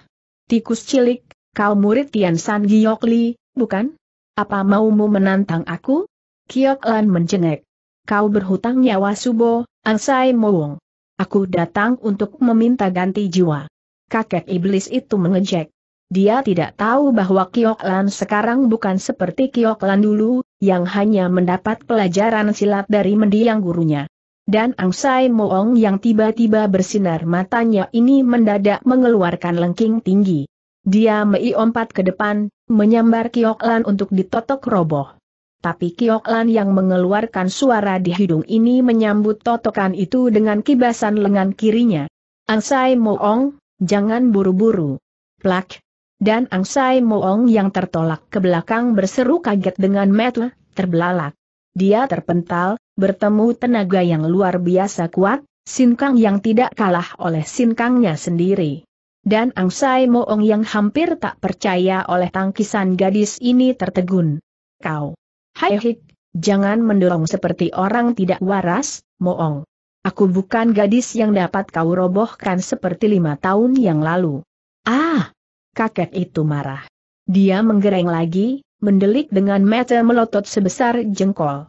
Tikus cilik, kau murid Tian San Giok Li, bukan? Apa maumu menantang aku? Kiok Lan mencengek. Kau berhutang nyawa Subo, Angsai Mowong. Aku datang untuk meminta ganti jiwa. Kakek iblis itu mengejek. Dia tidak tahu bahwa Kiok Lan sekarang bukan seperti Kiok Lan dulu, yang hanya mendapat pelajaran silat dari mendiang gurunya. Dan Ang Sai Moong yang tiba-tiba bersinar matanya ini mendadak mengeluarkan lengking tinggi. Dia meiompat ke depan, menyambar Kioklan untuk ditotok roboh. Tapi Kioklan yang mengeluarkan suara di hidung ini menyambut totokan itu dengan kibasan lengan kirinya. Ang Sai Moong, jangan buru-buru. Plak. Dan Ang Sai Moong yang tertolak ke belakang berseru kaget dengan metel, terbelalak. Dia terpental, bertemu tenaga yang luar biasa kuat, Sinkang yang tidak kalah oleh Sinkangnya sendiri. Dan Angsai Moong yang hampir tak percaya oleh tangkisan gadis ini tertegun. Kau, hai hik, jangan mendorong seperti orang tidak waras, Moong. Aku bukan gadis yang dapat kau robohkan seperti lima tahun yang lalu. Ah, kakek itu marah. Dia menggereng lagi, mendelik dengan mata melotot sebesar jengkol.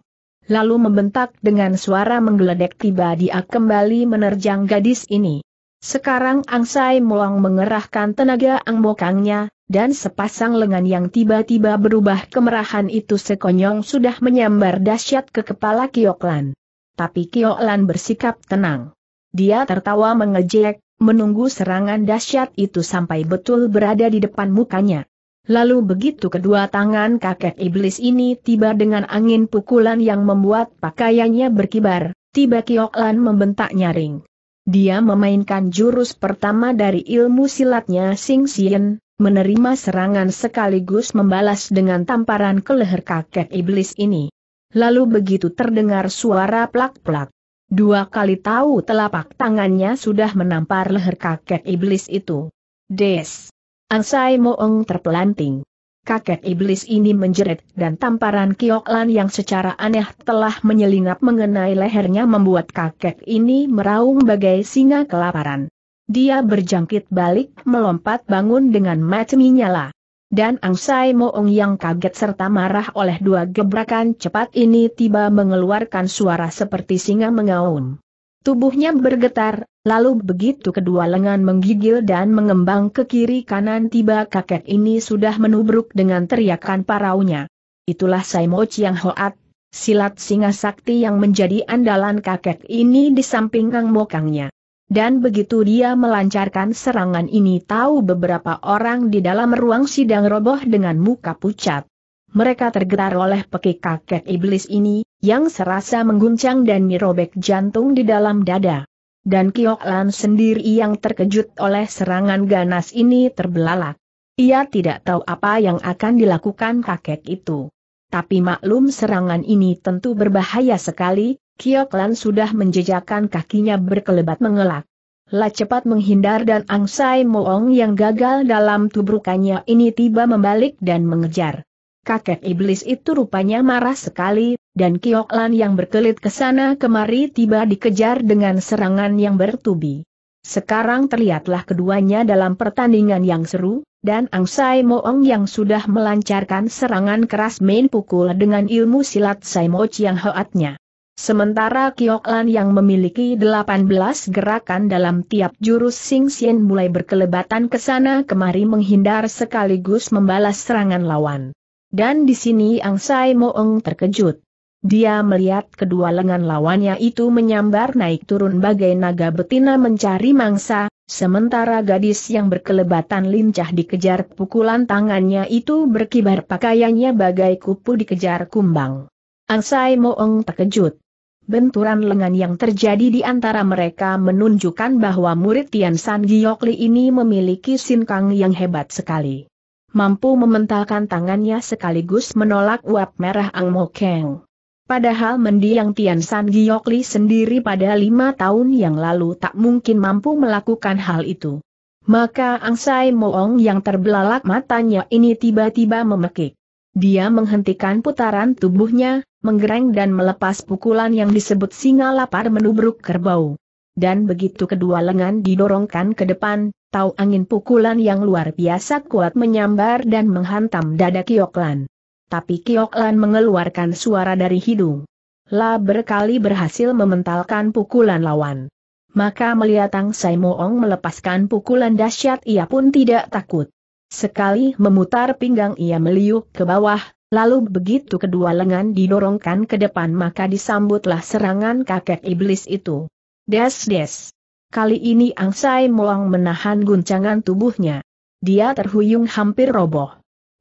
Lalu membentak dengan suara menggeledek tiba dia kembali menerjang gadis ini. Sekarang Angsai Moang mengerahkan tenaga angbokangnya, dan sepasang lengan yang tiba-tiba berubah kemerahan itu sekonyong sudah menyambar dahsyat ke kepala Kioklan. Tapi Kioklan bersikap tenang. Dia tertawa mengejek, menunggu serangan dahsyat itu sampai betul berada di depan mukanya. Lalu begitu kedua tangan kakek iblis ini tiba dengan angin pukulan yang membuat pakaiannya berkibar, tiba Kioklan membentak nyaring. Dia memainkan jurus pertama dari ilmu silatnya Sing Sien, menerima serangan sekaligus membalas dengan tamparan ke leher kakek iblis ini. Lalu begitu terdengar suara plak-plak. Dua kali tahu telapak tangannya sudah menampar leher kakek iblis itu. Des! Ansai Moong terpelanting. Kakek iblis ini menjerit dan tamparan Kioklan yang secara aneh telah menyelinap mengenai lehernya membuat kakek ini meraung bagai singa kelaparan. Dia berjangkit balik melompat bangun dengan mati menyala. Dan Angsai Moong yang kaget serta marah oleh dua gebrakan cepat ini tiba mengeluarkan suara seperti singa mengaum. Tubuhnya bergetar, Lalu begitu kedua lengan menggigil dan mengembang ke kiri kanan tiba kakek ini sudah menubruk dengan teriakan paraunya. Itulah Saimo Chiang Hoat, silat singa sakti yang menjadi andalan kakek ini di samping Kang Mokangnya. Dan begitu dia melancarkan serangan ini tahu beberapa orang di dalam ruang sidang roboh dengan muka pucat. Mereka tergerak oleh peki kakek iblis ini, yang serasa mengguncang dan merobek jantung di dalam dada dan Kiok Lan sendiri yang terkejut oleh serangan ganas ini terbelalak. Ia tidak tahu apa yang akan dilakukan kakek itu. Tapi maklum serangan ini tentu berbahaya sekali, Kiok Lan sudah menjejakan kakinya berkelebat mengelak. La cepat menghindar dan Angsai Moong yang gagal dalam tubrukannya ini tiba membalik dan mengejar. Kakek iblis itu rupanya marah sekali, dan Lan yang berkelit ke sana kemari tiba dikejar dengan serangan yang bertubi. Sekarang terlihatlah keduanya dalam pertandingan yang seru, dan Ang Sai Moong yang sudah melancarkan serangan keras main pukul dengan ilmu silat Sai Mo Chiang hoatnya. Sementara Lan yang memiliki 18 gerakan dalam tiap jurus Sing Sien mulai berkelebatan ke sana kemari menghindar sekaligus membalas serangan lawan. Dan di sini Ang Sai Moong terkejut. Dia melihat kedua lengan lawannya itu menyambar naik turun bagai naga betina mencari mangsa, sementara gadis yang berkelebatan lincah dikejar pukulan tangannya itu berkibar pakaiannya bagai kupu dikejar kumbang. Angsai Moong terkejut. Benturan lengan yang terjadi di antara mereka menunjukkan bahwa murid Tian San Giokli ini memiliki sinkang yang hebat sekali. Mampu mementalkan tangannya sekaligus menolak uap merah Ang Mo Keng. Padahal mendiang Tian San Giokli sendiri pada lima tahun yang lalu tak mungkin mampu melakukan hal itu. Maka Ang Sai Moong yang terbelalak matanya ini tiba-tiba memekik. Dia menghentikan putaran tubuhnya, menggereng dan melepas pukulan yang disebut singa lapar menubruk kerbau. Dan begitu kedua lengan didorongkan ke depan, tahu angin pukulan yang luar biasa kuat menyambar dan menghantam dada Kioklan tapi Kiok Lan mengeluarkan suara dari hidung. La berkali berhasil mementalkan pukulan lawan. Maka melihat Tang Sai Moong melepaskan pukulan dahsyat ia pun tidak takut. Sekali memutar pinggang ia meliuk ke bawah, lalu begitu kedua lengan didorongkan ke depan maka disambutlah serangan kakek iblis itu. Des-des. Kali ini Angsai Moang menahan guncangan tubuhnya. Dia terhuyung hampir roboh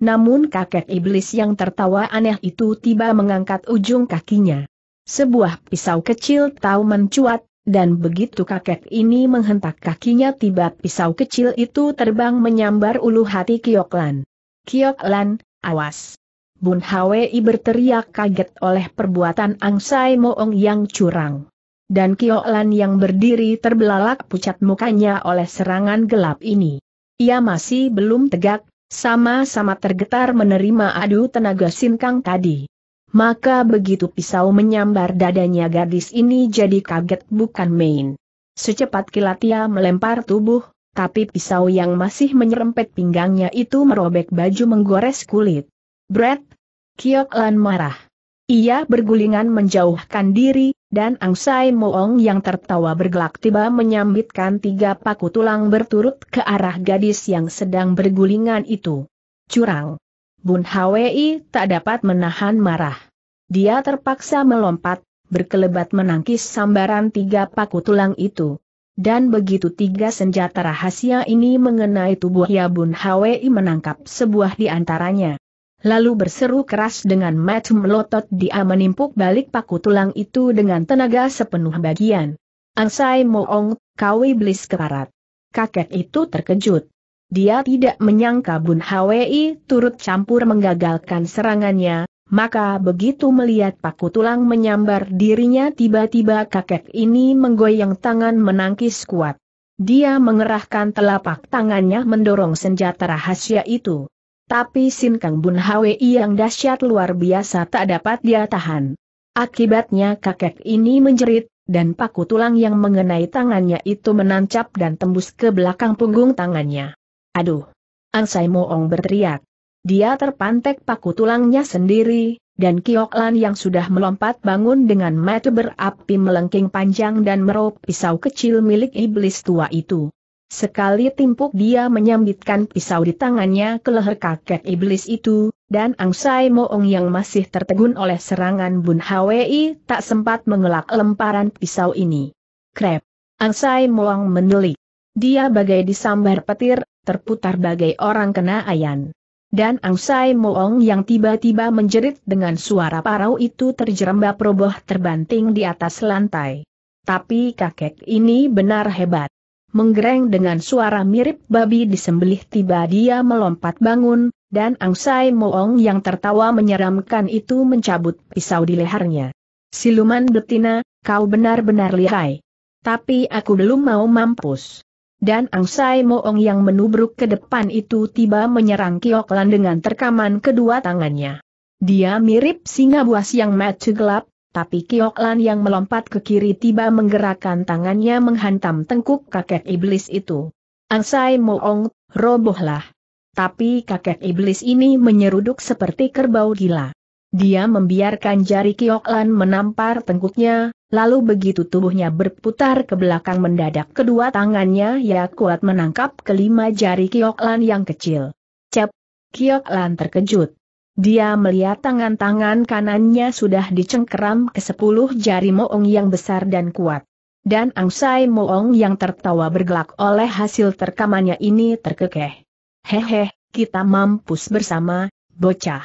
namun kakek iblis yang tertawa aneh itu tiba mengangkat ujung kakinya. Sebuah pisau kecil tahu mencuat, dan begitu kakek ini menghentak kakinya tiba pisau kecil itu terbang menyambar ulu hati Kioklan. Kioklan, awas! Bun Hwi berteriak kaget oleh perbuatan Angsai Moong yang curang. Dan Kioklan yang berdiri terbelalak pucat mukanya oleh serangan gelap ini. Ia masih belum tegak, sama-sama tergetar menerima adu tenaga sinkang tadi. Maka begitu pisau menyambar dadanya gadis ini jadi kaget bukan main. Secepat kilat ia melempar tubuh, tapi pisau yang masih menyerempet pinggangnya itu merobek baju menggores kulit. Brett! Kiok Lan marah. Ia bergulingan menjauhkan diri, dan Angsai Moong yang tertawa bergelak tiba menyambitkan tiga paku tulang berturut ke arah gadis yang sedang bergulingan itu. Curang. Bun Hwi tak dapat menahan marah. Dia terpaksa melompat, berkelebat menangkis sambaran tiga paku tulang itu. Dan begitu tiga senjata rahasia ini mengenai tubuh Bun Hwi menangkap sebuah di antaranya lalu berseru keras dengan macam melotot dia menimpuk balik paku tulang itu dengan tenaga sepenuh bagian. Ansai Moong, kau iblis keparat. Kakek itu terkejut. Dia tidak menyangka Bun Hwi turut campur menggagalkan serangannya, maka begitu melihat paku tulang menyambar dirinya tiba-tiba kakek ini menggoyang tangan menangkis kuat. Dia mengerahkan telapak tangannya mendorong senjata rahasia itu. Tapi Sin Kang Bun Hwi yang dahsyat luar biasa tak dapat dia tahan. Akibatnya kakek ini menjerit, dan paku tulang yang mengenai tangannya itu menancap dan tembus ke belakang punggung tangannya. Aduh! Angsai Moong berteriak. Dia terpantek paku tulangnya sendiri, dan Lan yang sudah melompat bangun dengan mata berapi melengking panjang dan merob pisau kecil milik iblis tua itu. Sekali timpuk dia menyambitkan pisau di tangannya ke leher kakek iblis itu, dan Angsai Moong yang masih tertegun oleh serangan Bun Hwi tak sempat mengelak lemparan pisau ini. Krep! Angsai Moong menelik. Dia bagai disambar petir, terputar bagai orang kena ayan. Dan Angsai Moong yang tiba-tiba menjerit dengan suara parau itu terjerembab roboh terbanting di atas lantai. Tapi kakek ini benar hebat menggereng dengan suara mirip babi disembelih tiba dia melompat bangun, dan Angsai Moong yang tertawa menyeramkan itu mencabut pisau di lehernya. Siluman betina, kau benar-benar lihai. Tapi aku belum mau mampus. Dan Angsai Moong yang menubruk ke depan itu tiba menyerang Kioklan dengan terkaman kedua tangannya. Dia mirip singa buas yang mati gelap, tapi Kiok Lan yang melompat ke kiri tiba menggerakkan tangannya menghantam tengkuk kakek iblis itu. Angsai Moong, robohlah. Tapi kakek iblis ini menyeruduk seperti kerbau gila. Dia membiarkan jari Kiok Lan menampar tengkuknya, lalu begitu tubuhnya berputar ke belakang mendadak kedua tangannya ya kuat menangkap kelima jari Kiok Lan yang kecil. Cep! Kiok Lan terkejut. Dia melihat tangan-tangan kanannya sudah dicengkeram ke sepuluh jari moong yang besar dan kuat. Dan angsai moong yang tertawa bergelak oleh hasil terkamannya ini terkekeh. Hehe, kita mampus bersama, bocah.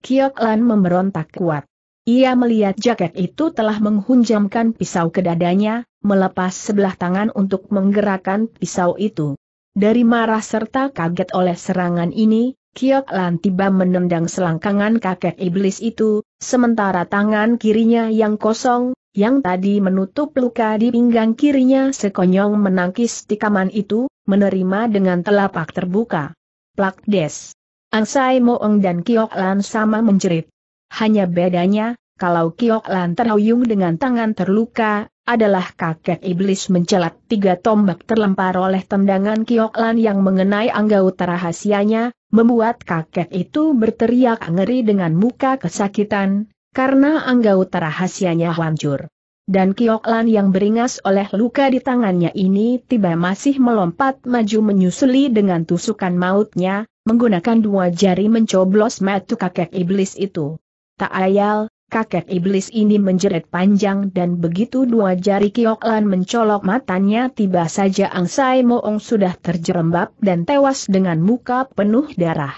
Kiok Lan memberontak kuat. Ia melihat jaket itu telah menghunjamkan pisau ke dadanya, melepas sebelah tangan untuk menggerakkan pisau itu. Dari marah serta kaget oleh serangan ini, Kiok Lan tiba menendang selangkangan kakek iblis itu, sementara tangan kirinya yang kosong, yang tadi menutup luka di pinggang kirinya sekonyong menangkis tikaman itu, menerima dengan telapak terbuka. Plak des. Angsai Moeng dan Kiok Lan sama menjerit. Hanya bedanya, kalau Kiok Lan terhuyung dengan tangan terluka, adalah kakek iblis mencelat tiga tombak terlempar oleh tendangan Kioklan yang mengenai anggota rahasianya, membuat kakek itu berteriak ngeri dengan muka kesakitan, karena anggota rahasianya hancur. Dan Kioklan yang beringas oleh luka di tangannya ini tiba masih melompat maju menyusuli dengan tusukan mautnya, menggunakan dua jari mencoblos matu kakek iblis itu. Tak ayal, kakek iblis ini menjerit panjang dan begitu dua jari Kioklan mencolok matanya tiba saja Angsai Moong sudah terjerembab dan tewas dengan muka penuh darah.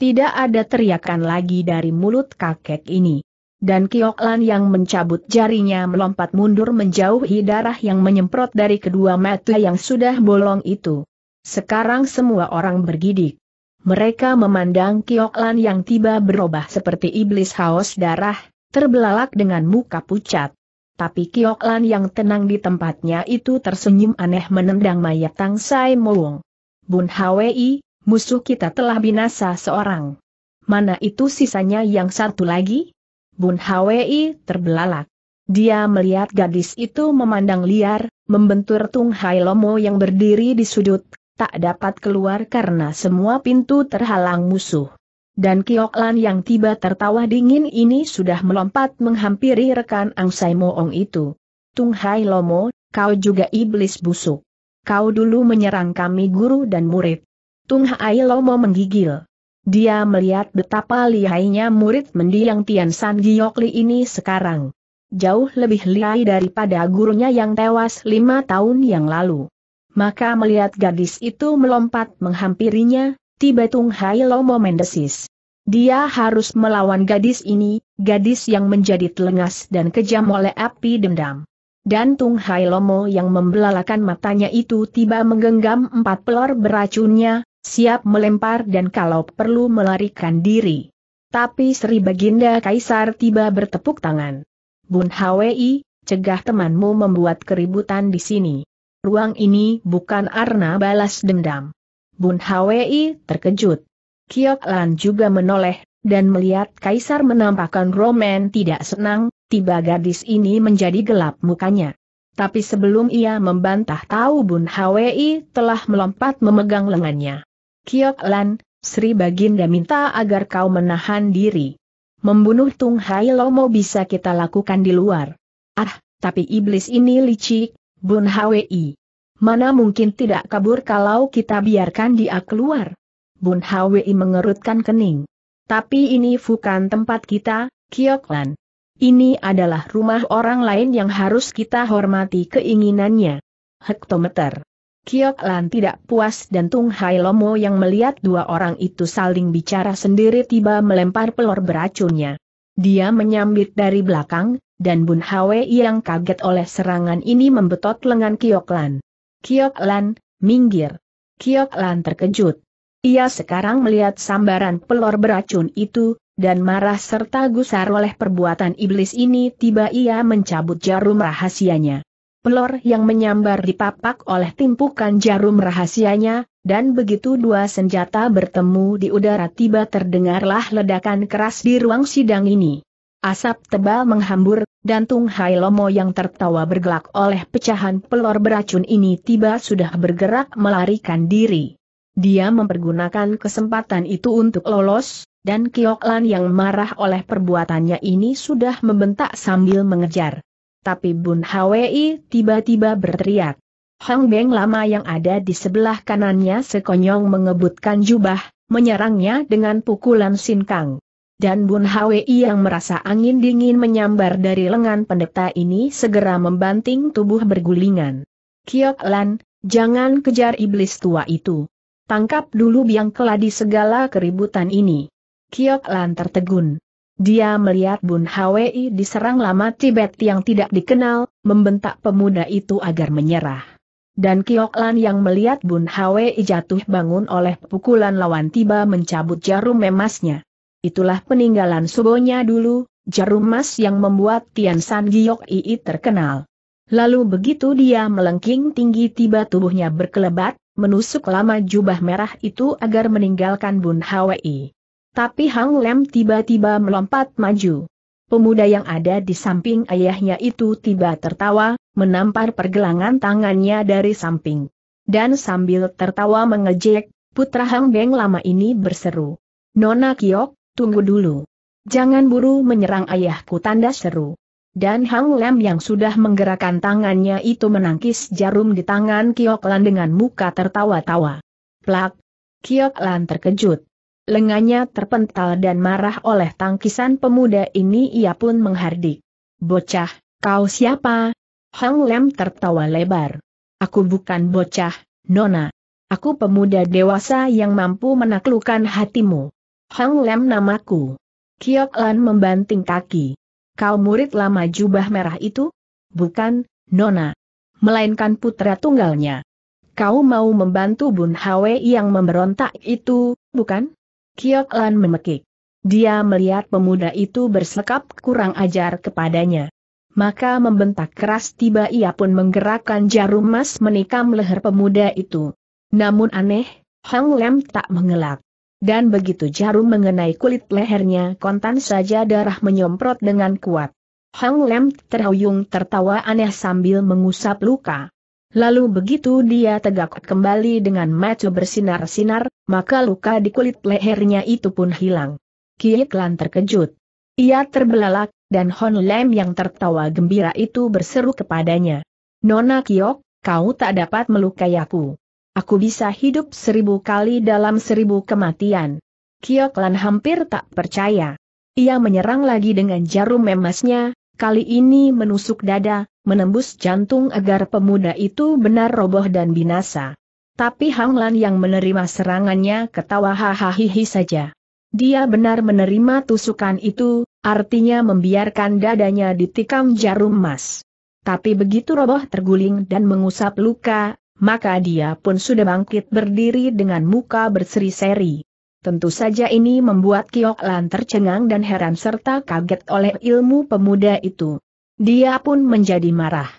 Tidak ada teriakan lagi dari mulut kakek ini. Dan Kioklan yang mencabut jarinya melompat mundur menjauhi darah yang menyemprot dari kedua mata yang sudah bolong itu. Sekarang semua orang bergidik. Mereka memandang Kioklan yang tiba berubah seperti iblis haus darah, terbelalak dengan muka pucat. Tapi Kiok Lan yang tenang di tempatnya itu tersenyum aneh menendang mayat Tang Sai Mowong. Bun Hwi, musuh kita telah binasa seorang. Mana itu sisanya yang satu lagi? Bun Hwi terbelalak. Dia melihat gadis itu memandang liar, membentur Tung Hai Lomo yang berdiri di sudut, tak dapat keluar karena semua pintu terhalang musuh. Dan Lan yang tiba tertawa dingin ini sudah melompat menghampiri rekan Angsai Moong itu. Tung Hai Lomo, kau juga iblis busuk. Kau dulu menyerang kami guru dan murid. Tung Hai Lomo menggigil. Dia melihat betapa lihainya murid mendiang Tian San Giokli ini sekarang. Jauh lebih lihai daripada gurunya yang tewas lima tahun yang lalu. Maka melihat gadis itu melompat menghampirinya, tiba Tung Hai Lomo Mendesis. Dia harus melawan gadis ini, gadis yang menjadi telengas dan kejam oleh api dendam. Dan Tung Hai Lomo yang membelalakan matanya itu tiba menggenggam empat pelor beracunnya, siap melempar dan kalau perlu melarikan diri. Tapi Sri Baginda Kaisar tiba bertepuk tangan. Bun Hwi, cegah temanmu membuat keributan di sini. Ruang ini bukan arna balas dendam. Bun Hwi terkejut. Kiok Lan juga menoleh, dan melihat Kaisar menampakkan Roman tidak senang, tiba gadis ini menjadi gelap mukanya. Tapi sebelum ia membantah tahu Bun Hwi telah melompat memegang lengannya. Kiok Lan, Sri Baginda minta agar kau menahan diri. Membunuh Tung Hai Lomo bisa kita lakukan di luar. Ah, tapi iblis ini licik, Bun Hwi. Mana mungkin tidak kabur kalau kita biarkan dia keluar. Bun Hwi mengerutkan kening. Tapi ini bukan tempat kita, Kioklan. Ini adalah rumah orang lain yang harus kita hormati keinginannya. Hektometer. Kioklan tidak puas dan Tung Hai Lomo yang melihat dua orang itu saling bicara sendiri tiba melempar pelor beracunnya. Dia menyambit dari belakang, dan Bun Hwi yang kaget oleh serangan ini membetot lengan Kioklan. Kiok Lan, minggir. Kiok Lan terkejut. Ia sekarang melihat sambaran pelor beracun itu, dan marah serta gusar oleh perbuatan iblis ini tiba ia mencabut jarum rahasianya. Pelor yang menyambar dipapak oleh timpukan jarum rahasianya, dan begitu dua senjata bertemu di udara tiba terdengarlah ledakan keras di ruang sidang ini. Asap tebal menghambur, dan Tung Hai Lomo yang tertawa bergelak oleh pecahan pelor beracun ini tiba sudah bergerak melarikan diri. Dia mempergunakan kesempatan itu untuk lolos, dan Lan yang marah oleh perbuatannya ini sudah membentak sambil mengejar. Tapi Bun Hwi tiba-tiba berteriak. Hang Beng lama yang ada di sebelah kanannya sekonyong mengebutkan jubah, menyerangnya dengan pukulan sinkang dan Bun Hwi yang merasa angin dingin menyambar dari lengan pendeta ini segera membanting tubuh bergulingan. Kiok Lan, jangan kejar iblis tua itu. Tangkap dulu biang keladi segala keributan ini. Kiok Lan tertegun. Dia melihat Bun Hwi diserang lama Tibet yang tidak dikenal, membentak pemuda itu agar menyerah. Dan Kiok Lan yang melihat Bun Hwi jatuh bangun oleh pukulan lawan tiba mencabut jarum emasnya. Itulah peninggalan subonya dulu, jarum emas yang membuat Tian San Giok Ii terkenal. Lalu begitu dia melengking tinggi tiba tubuhnya berkelebat, menusuk lama jubah merah itu agar meninggalkan Bun Hwi. Tapi Hang Lem tiba-tiba melompat maju. Pemuda yang ada di samping ayahnya itu tiba tertawa, menampar pergelangan tangannya dari samping. Dan sambil tertawa mengejek, putra Hang Beng lama ini berseru. Nona Kiok, Tunggu dulu. Jangan buru menyerang ayahku tanda seru. Dan Hang Lem yang sudah menggerakkan tangannya itu menangkis jarum di tangan Kiok Lan dengan muka tertawa-tawa. Plak! Kiok Lan terkejut. Lengannya terpental dan marah oleh tangkisan pemuda ini ia pun menghardik. Bocah, kau siapa? Hang Lem tertawa lebar. Aku bukan bocah, Nona. Aku pemuda dewasa yang mampu menaklukkan hatimu. Hang Lem namaku. Kiok Lan membanting kaki. Kau murid lama jubah merah itu? Bukan, Nona. Melainkan putra tunggalnya. Kau mau membantu Bun Hwe yang memberontak itu, bukan? Kiok Lan memekik. Dia melihat pemuda itu bersekap kurang ajar kepadanya. Maka membentak keras tiba ia pun menggerakkan jarum emas menikam leher pemuda itu. Namun aneh, Hang Lem tak mengelak. Dan begitu jarum mengenai kulit lehernya kontan saja darah menyemprot dengan kuat. Hang Lem terhuyung tertawa aneh sambil mengusap luka. Lalu begitu dia tegak kembali dengan mata bersinar-sinar, maka luka di kulit lehernya itu pun hilang. Kiek Lan terkejut. Ia terbelalak, dan Hon Lem yang tertawa gembira itu berseru kepadanya. Nona Kiok, kau tak dapat melukai aku. Aku bisa hidup seribu kali dalam seribu kematian. Kioklan hampir tak percaya. Ia menyerang lagi dengan jarum emasnya, kali ini menusuk dada, menembus jantung agar pemuda itu benar roboh dan binasa. Tapi Hanglan yang menerima serangannya ketawa hahaha saja. Dia benar menerima tusukan itu, artinya membiarkan dadanya ditikam jarum emas. Tapi begitu roboh terguling dan mengusap luka, maka dia pun sudah bangkit berdiri dengan muka berseri-seri. Tentu saja ini membuat Kiok Lan tercengang dan heran serta kaget oleh ilmu pemuda itu. Dia pun menjadi marah.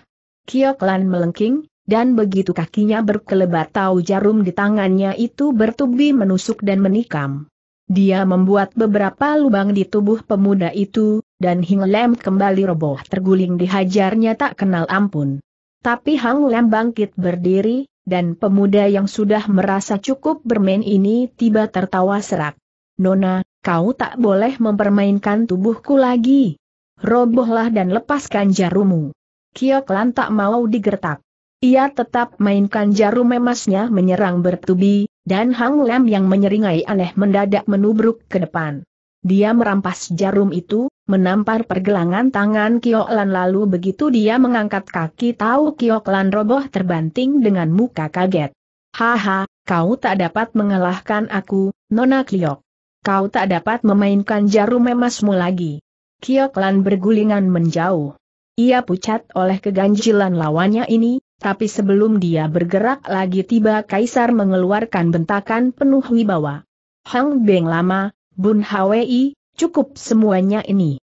Kiok Lan melengking, dan begitu kakinya berkelebat tahu jarum di tangannya itu bertubi menusuk dan menikam. Dia membuat beberapa lubang di tubuh pemuda itu, dan Lem kembali roboh terguling dihajarnya tak kenal ampun. Tapi Hang Lem bangkit berdiri, dan pemuda yang sudah merasa cukup bermain ini tiba tertawa serak. Nona, kau tak boleh mempermainkan tubuhku lagi. Robohlah dan lepaskan jarumu. Kiok Lan tak mau digertak. Ia tetap mainkan jarum emasnya menyerang bertubi, dan Hang Lem yang menyeringai aneh mendadak menubruk ke depan. Dia merampas jarum itu, menampar pergelangan tangan Kioklan lalu begitu dia mengangkat kaki tahu Kioklan roboh terbanting dengan muka kaget. Haha, kau tak dapat mengalahkan aku, Nona Kiok. Kau tak dapat memainkan jarum emasmu lagi. Kioklan bergulingan menjauh. Ia pucat oleh keganjilan lawannya ini, tapi sebelum dia bergerak lagi tiba Kaisar mengeluarkan bentakan penuh wibawa. Hang Beng lama, Bun Hwi, cukup semuanya ini.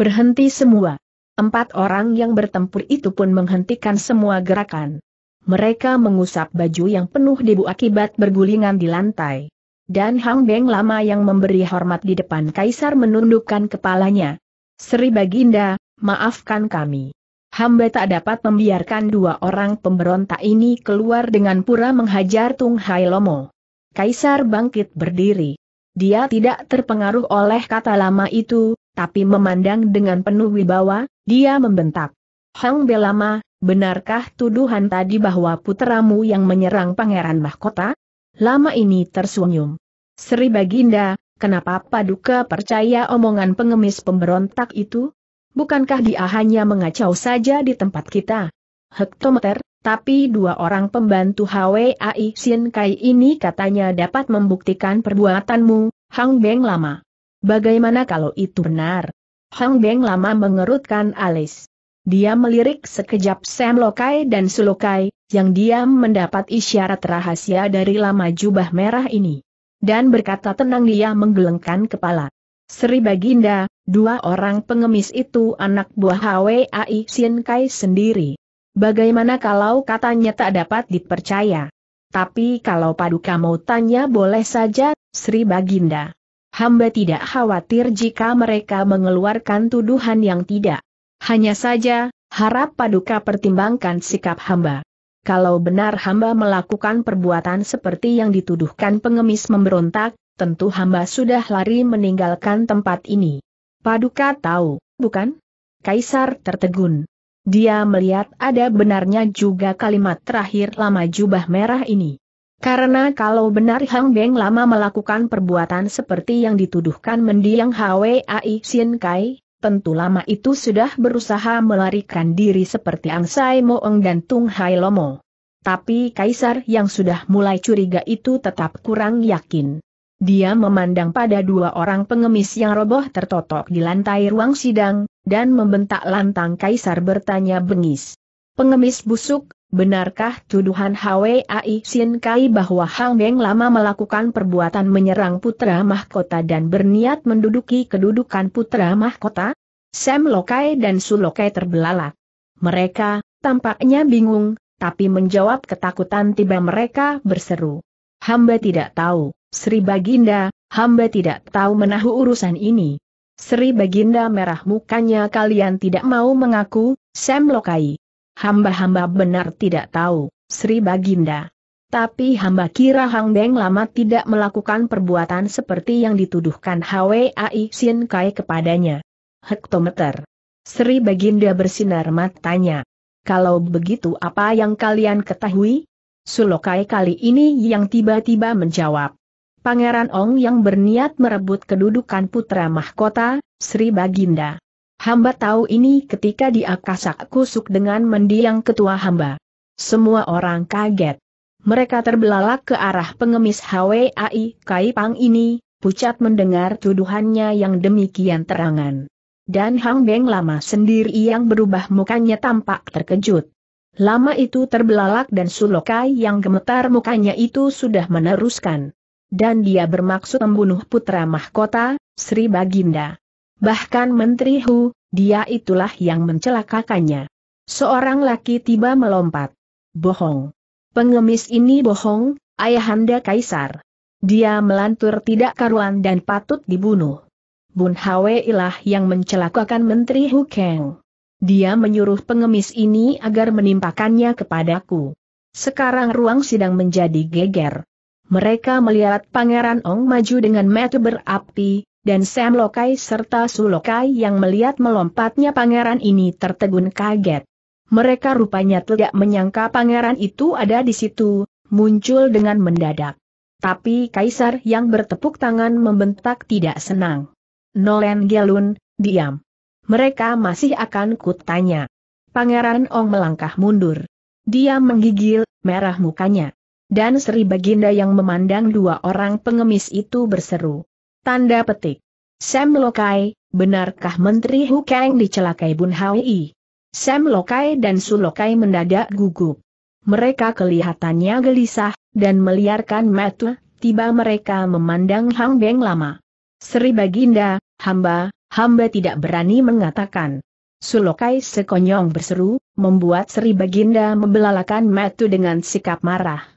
Berhenti semua. Empat orang yang bertempur itu pun menghentikan semua gerakan. Mereka mengusap baju yang penuh debu akibat bergulingan di lantai. Dan Hang Beng lama yang memberi hormat di depan kaisar menundukkan kepalanya. Sri Baginda, maafkan kami. Hamba tak dapat membiarkan dua orang pemberontak ini keluar dengan pura menghajar Tung Hai Lomo. Kaisar bangkit berdiri. Dia tidak terpengaruh oleh kata lama itu, tapi memandang dengan penuh wibawa, dia membentak. Hang Belama, benarkah tuduhan tadi bahwa putramu yang menyerang Pangeran Mahkota? Lama ini tersenyum. Sri Baginda, kenapa Paduka percaya omongan pengemis pemberontak itu? Bukankah dia hanya mengacau saja di tempat kita? Hektometer, tapi dua orang pembantu HWAI Sin Kai ini katanya dapat membuktikan perbuatanmu, Hang Beng Lama. Bagaimana kalau itu benar? Hang Beng Lama mengerutkan alis. Dia melirik sekejap Sam Lokai dan Sulokai, yang diam mendapat isyarat rahasia dari lama jubah merah ini. Dan berkata tenang dia menggelengkan kepala. Sri Baginda, dua orang pengemis itu anak buah HWAI Sin Kai sendiri. Bagaimana kalau katanya tak dapat dipercaya? Tapi kalau paduka mau tanya boleh saja, Sri Baginda. Hamba tidak khawatir jika mereka mengeluarkan tuduhan yang tidak. Hanya saja, harap paduka pertimbangkan sikap hamba. Kalau benar hamba melakukan perbuatan seperti yang dituduhkan pengemis memberontak, tentu hamba sudah lari meninggalkan tempat ini. Paduka tahu, bukan? Kaisar tertegun. Dia melihat ada benarnya juga kalimat terakhir lama jubah merah ini. Karena kalau benar Hang Beng lama melakukan perbuatan seperti yang dituduhkan mendiang Hwai Sin Kai, tentu lama itu sudah berusaha melarikan diri seperti Ang Sai Moeng dan Tung Hai Lomo. Tapi Kaisar yang sudah mulai curiga itu tetap kurang yakin. Dia memandang pada dua orang pengemis yang roboh tertotok di lantai ruang sidang, dan membentak lantang kaisar bertanya bengis. Pengemis busuk, benarkah tuduhan HWAI Sin Kai bahwa Hang Beng lama melakukan perbuatan menyerang putra mahkota dan berniat menduduki kedudukan putra mahkota? Sam Lokai dan Sulokai terbelalak. Mereka, tampaknya bingung, tapi menjawab ketakutan tiba mereka berseru. Hamba tidak tahu. Sri Baginda, hamba tidak tahu menahu urusan ini. Sri Baginda merah mukanya kalian tidak mau mengaku, Sam Lokai. Hamba-hamba benar tidak tahu, Sri Baginda. Tapi hamba kira Hang Deng lama tidak melakukan perbuatan seperti yang dituduhkan HWAI Sin Kai kepadanya. Hektometer. Sri Baginda bersinar matanya. Kalau begitu apa yang kalian ketahui? Sulokai kali ini yang tiba-tiba menjawab. Pangeran Ong yang berniat merebut kedudukan putra mahkota, Sri Baginda. Hamba tahu ini ketika dia kasak kusuk dengan mendiang ketua hamba. Semua orang kaget. Mereka terbelalak ke arah pengemis HWAI Pang ini, pucat mendengar tuduhannya yang demikian terangan. Dan Hang Beng lama sendiri yang berubah mukanya tampak terkejut. Lama itu terbelalak dan Sulokai yang gemetar mukanya itu sudah meneruskan dan dia bermaksud membunuh putra mahkota, Sri Baginda. Bahkan Menteri Hu, dia itulah yang mencelakakannya. Seorang laki tiba melompat. Bohong. Pengemis ini bohong, ayahanda kaisar. Dia melantur tidak karuan dan patut dibunuh. Bun Hwe ilah yang mencelakakan Menteri Hu Kang. Dia menyuruh pengemis ini agar menimpakannya kepadaku. Sekarang ruang sidang menjadi geger. Mereka melihat Pangeran Ong maju dengan mata berapi, dan Sam Lokai serta Sulokai yang melihat melompatnya pangeran ini tertegun kaget. Mereka rupanya tidak menyangka pangeran itu ada di situ, muncul dengan mendadak. Tapi kaisar yang bertepuk tangan membentak tidak senang. Nolen Gelun, diam. Mereka masih akan kutanya. Pangeran Ong melangkah mundur. Dia menggigil, merah mukanya. Dan Sri Baginda yang memandang dua orang pengemis itu berseru. Tanda petik. Sam Lokai, benarkah Menteri Hukeng dicelakai Bun Hawi?"" Sam Lokai dan Su Lokai mendadak gugup. Mereka kelihatannya gelisah, dan meliarkan mata, tiba mereka memandang Hang Beng lama. Sri Baginda, hamba, hamba tidak berani mengatakan. Sulokai sekonyong berseru, membuat Sri Baginda membelalakan Metu dengan sikap marah.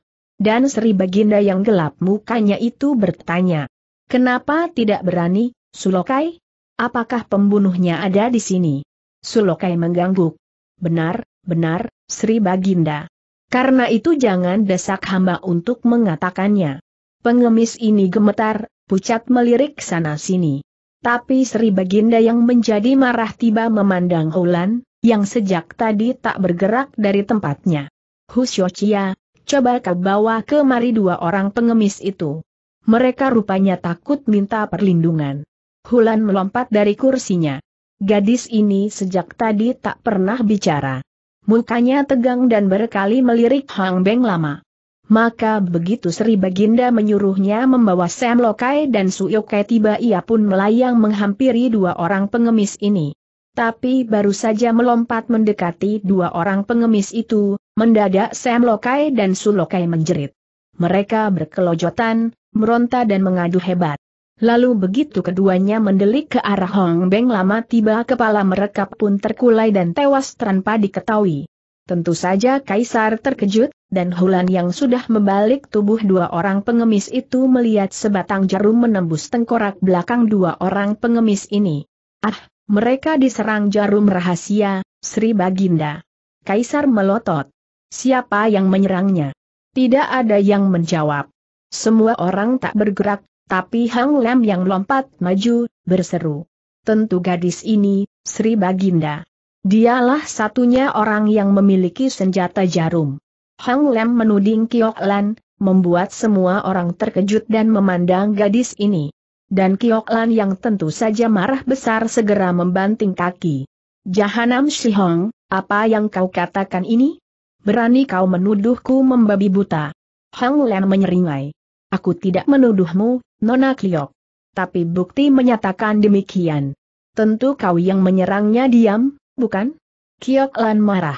Dan Sri Baginda yang gelap mukanya itu bertanya. Kenapa tidak berani, Sulokai? Apakah pembunuhnya ada di sini? Sulokai mengganggu. Benar, benar, Sri Baginda. Karena itu jangan desak hamba untuk mengatakannya. Pengemis ini gemetar, pucat melirik sana-sini. Tapi Sri Baginda yang menjadi marah tiba memandang Hulan, yang sejak tadi tak bergerak dari tempatnya. Husyochia, coba kau bawa kemari dua orang pengemis itu. Mereka rupanya takut minta perlindungan. Hulan melompat dari kursinya. Gadis ini sejak tadi tak pernah bicara. Mukanya tegang dan berkali melirik Hang Beng lama. Maka begitu Sri Baginda menyuruhnya membawa Sam Lokai dan Suyokai tiba ia pun melayang menghampiri dua orang pengemis ini. Tapi baru saja melompat mendekati dua orang pengemis itu, Mendadak Sam Lokai dan Sulokai menjerit. Mereka berkelojotan, meronta dan mengadu hebat. Lalu begitu keduanya mendelik ke arah Hong Beng lama tiba kepala mereka pun terkulai dan tewas tanpa diketahui. Tentu saja Kaisar terkejut, dan Hulan yang sudah membalik tubuh dua orang pengemis itu melihat sebatang jarum menembus tengkorak belakang dua orang pengemis ini. Ah, mereka diserang jarum rahasia, Sri Baginda. Kaisar melotot. Siapa yang menyerangnya? Tidak ada yang menjawab. Semua orang tak bergerak, tapi Hang Lam yang lompat maju, berseru. Tentu gadis ini, Sri Baginda. Dialah satunya orang yang memiliki senjata jarum. Hang Lem menuding Kiok Lan, membuat semua orang terkejut dan memandang gadis ini. Dan Kiok Lan yang tentu saja marah besar segera membanting kaki. Jahanam Shihong, apa yang kau katakan ini? Berani kau menuduhku membabi buta. Hang menyeringai. Aku tidak menuduhmu, Nona Kliok. Tapi bukti menyatakan demikian. Tentu kau yang menyerangnya diam, bukan? Kiok Lan marah.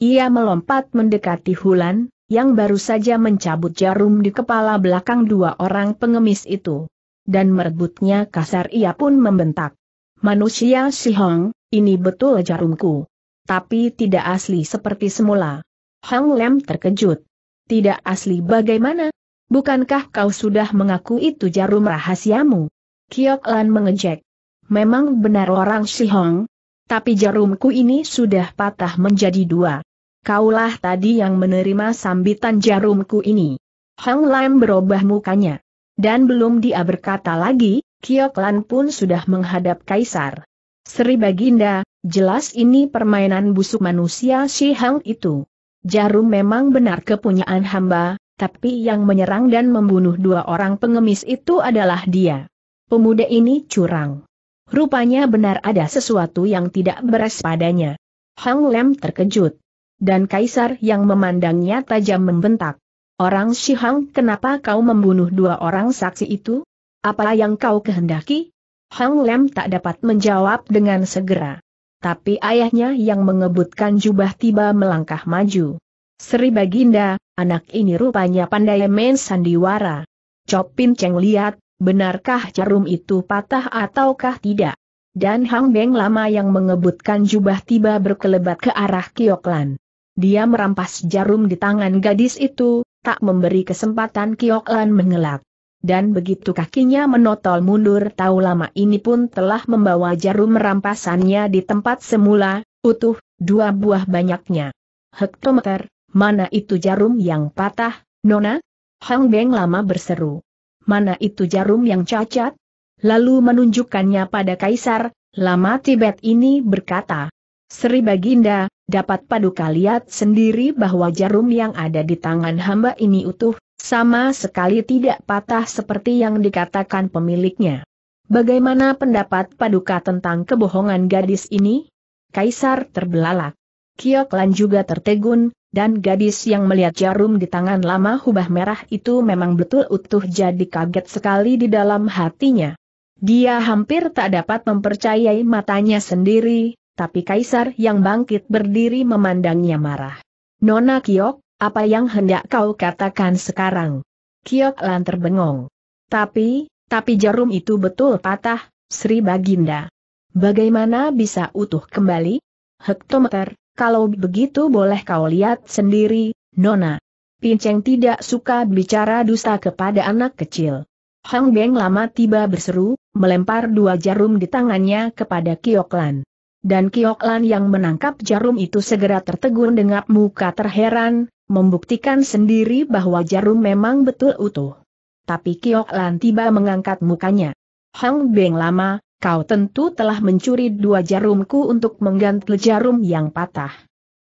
Ia melompat mendekati Hulan, yang baru saja mencabut jarum di kepala belakang dua orang pengemis itu. Dan merebutnya kasar ia pun membentak. Manusia si Hong, ini betul jarumku. Tapi tidak asli seperti semula. Hang Lem terkejut. Tidak asli bagaimana? Bukankah kau sudah mengaku itu jarum rahasiamu? Kiok Lan mengejek. Memang benar orang Hong. Tapi jarumku ini sudah patah menjadi dua. Kaulah tadi yang menerima sambitan jarumku ini. Hang Lam berubah mukanya. Dan belum dia berkata lagi, Kiok Lan pun sudah menghadap Kaisar. Sri Baginda, jelas ini permainan busuk manusia Shi Hang itu. Jarum memang benar kepunyaan hamba, tapi yang menyerang dan membunuh dua orang pengemis itu adalah dia. Pemuda ini curang. Rupanya benar ada sesuatu yang tidak beres padanya. Hang Lem terkejut. Dan Kaisar yang memandangnya tajam membentak. Orang Shi Hang, kenapa kau membunuh dua orang saksi itu? Apa yang kau kehendaki? Hang Lem tak dapat menjawab dengan segera tapi ayahnya yang mengebutkan jubah tiba melangkah maju. Sri Baginda, anak ini rupanya pandai main sandiwara. Chopin Cheng lihat, benarkah jarum itu patah ataukah tidak? Dan Hang Beng lama yang mengebutkan jubah tiba berkelebat ke arah Kioklan. Dia merampas jarum di tangan gadis itu, tak memberi kesempatan Kioklan mengelak dan begitu kakinya menotol mundur tahu lama ini pun telah membawa jarum rampasannya di tempat semula, utuh, dua buah banyaknya. Hektometer, mana itu jarum yang patah, Nona? Hang Beng lama berseru. Mana itu jarum yang cacat? Lalu menunjukkannya pada Kaisar, lama Tibet ini berkata. Sri Baginda, dapat paduka lihat sendiri bahwa jarum yang ada di tangan hamba ini utuh, sama sekali tidak patah seperti yang dikatakan pemiliknya. Bagaimana pendapat Paduka tentang kebohongan gadis ini? Kaisar terbelalak. Kioklan juga tertegun, dan gadis yang melihat jarum di tangan lama hubah merah itu memang betul utuh jadi kaget sekali di dalam hatinya. Dia hampir tak dapat mempercayai matanya sendiri, tapi kaisar yang bangkit berdiri memandangnya marah. Nona Kiok, apa yang hendak kau katakan sekarang? Kiok Lan terbengong. Tapi, tapi jarum itu betul patah, Sri Baginda. Bagaimana bisa utuh kembali? Hektometer, kalau begitu boleh kau lihat sendiri, Nona. Pinceng tidak suka bicara dusta kepada anak kecil. Hang Beng lama tiba berseru, melempar dua jarum di tangannya kepada Lan. Dan Lan yang menangkap jarum itu segera tertegun dengan muka terheran, membuktikan sendiri bahwa jarum memang betul utuh. Tapi Kiok Lan tiba mengangkat mukanya. Hang Beng lama, kau tentu telah mencuri dua jarumku untuk mengganti jarum yang patah.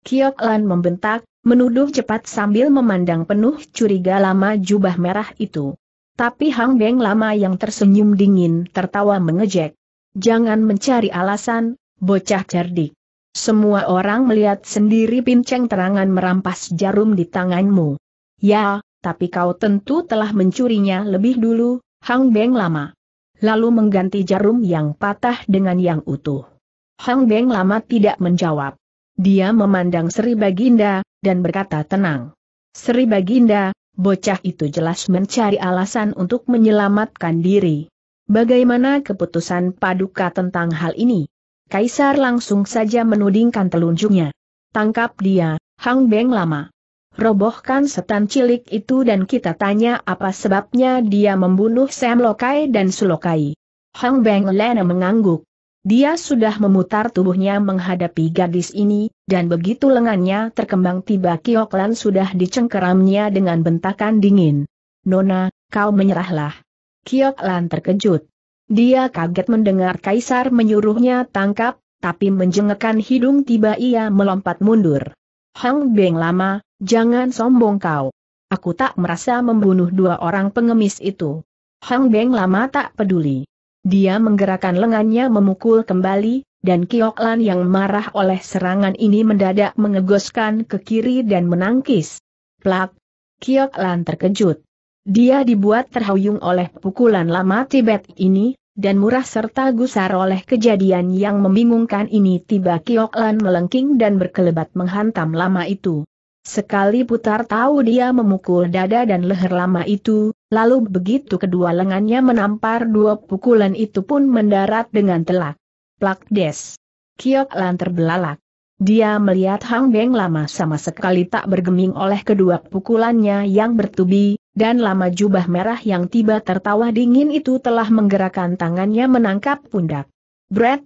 Kiok Lan membentak, menuduh cepat sambil memandang penuh curiga lama jubah merah itu. Tapi Hang Beng lama yang tersenyum dingin tertawa mengejek. Jangan mencari alasan, bocah cerdik. Semua orang melihat sendiri pinceng terangan merampas jarum di tanganmu. Ya, tapi kau tentu telah mencurinya lebih dulu, Hang Beng lama. Lalu mengganti jarum yang patah dengan yang utuh. Hang Beng lama tidak menjawab. Dia memandang Sri Baginda, dan berkata tenang. Sri Baginda, bocah itu jelas mencari alasan untuk menyelamatkan diri. Bagaimana keputusan Paduka tentang hal ini? Kaisar langsung saja menudingkan telunjuknya. Tangkap dia, Hang Beng lama. Robohkan setan cilik itu dan kita tanya apa sebabnya dia membunuh Sam Lokai dan Sulokai. Hang Beng Lena mengangguk. Dia sudah memutar tubuhnya menghadapi gadis ini, dan begitu lengannya terkembang tiba Kioklan sudah dicengkeramnya dengan bentakan dingin. Nona, kau menyerahlah. Kioklan terkejut. Dia kaget mendengar Kaisar menyuruhnya tangkap, tapi menjengekan hidung tiba ia melompat mundur. Hang Beng lama, jangan sombong kau. Aku tak merasa membunuh dua orang pengemis itu. Hang Beng lama tak peduli. Dia menggerakkan lengannya memukul kembali, dan Kiok Lan yang marah oleh serangan ini mendadak mengegoskan ke kiri dan menangkis. Plak! Kiok Lan terkejut. Dia dibuat terhuyung oleh pukulan lama Tibet ini, dan murah serta gusar oleh kejadian yang membingungkan ini tiba Lan melengking dan berkelebat menghantam lama itu. Sekali putar tahu dia memukul dada dan leher lama itu, lalu begitu kedua lengannya menampar dua pukulan itu pun mendarat dengan telak. Plak des. Kiok Lan terbelalak. Dia melihat Hang Beng lama sama sekali tak bergeming oleh kedua pukulannya yang bertubi, dan lama jubah merah yang tiba tertawa dingin itu telah menggerakkan tangannya menangkap pundak. Brett!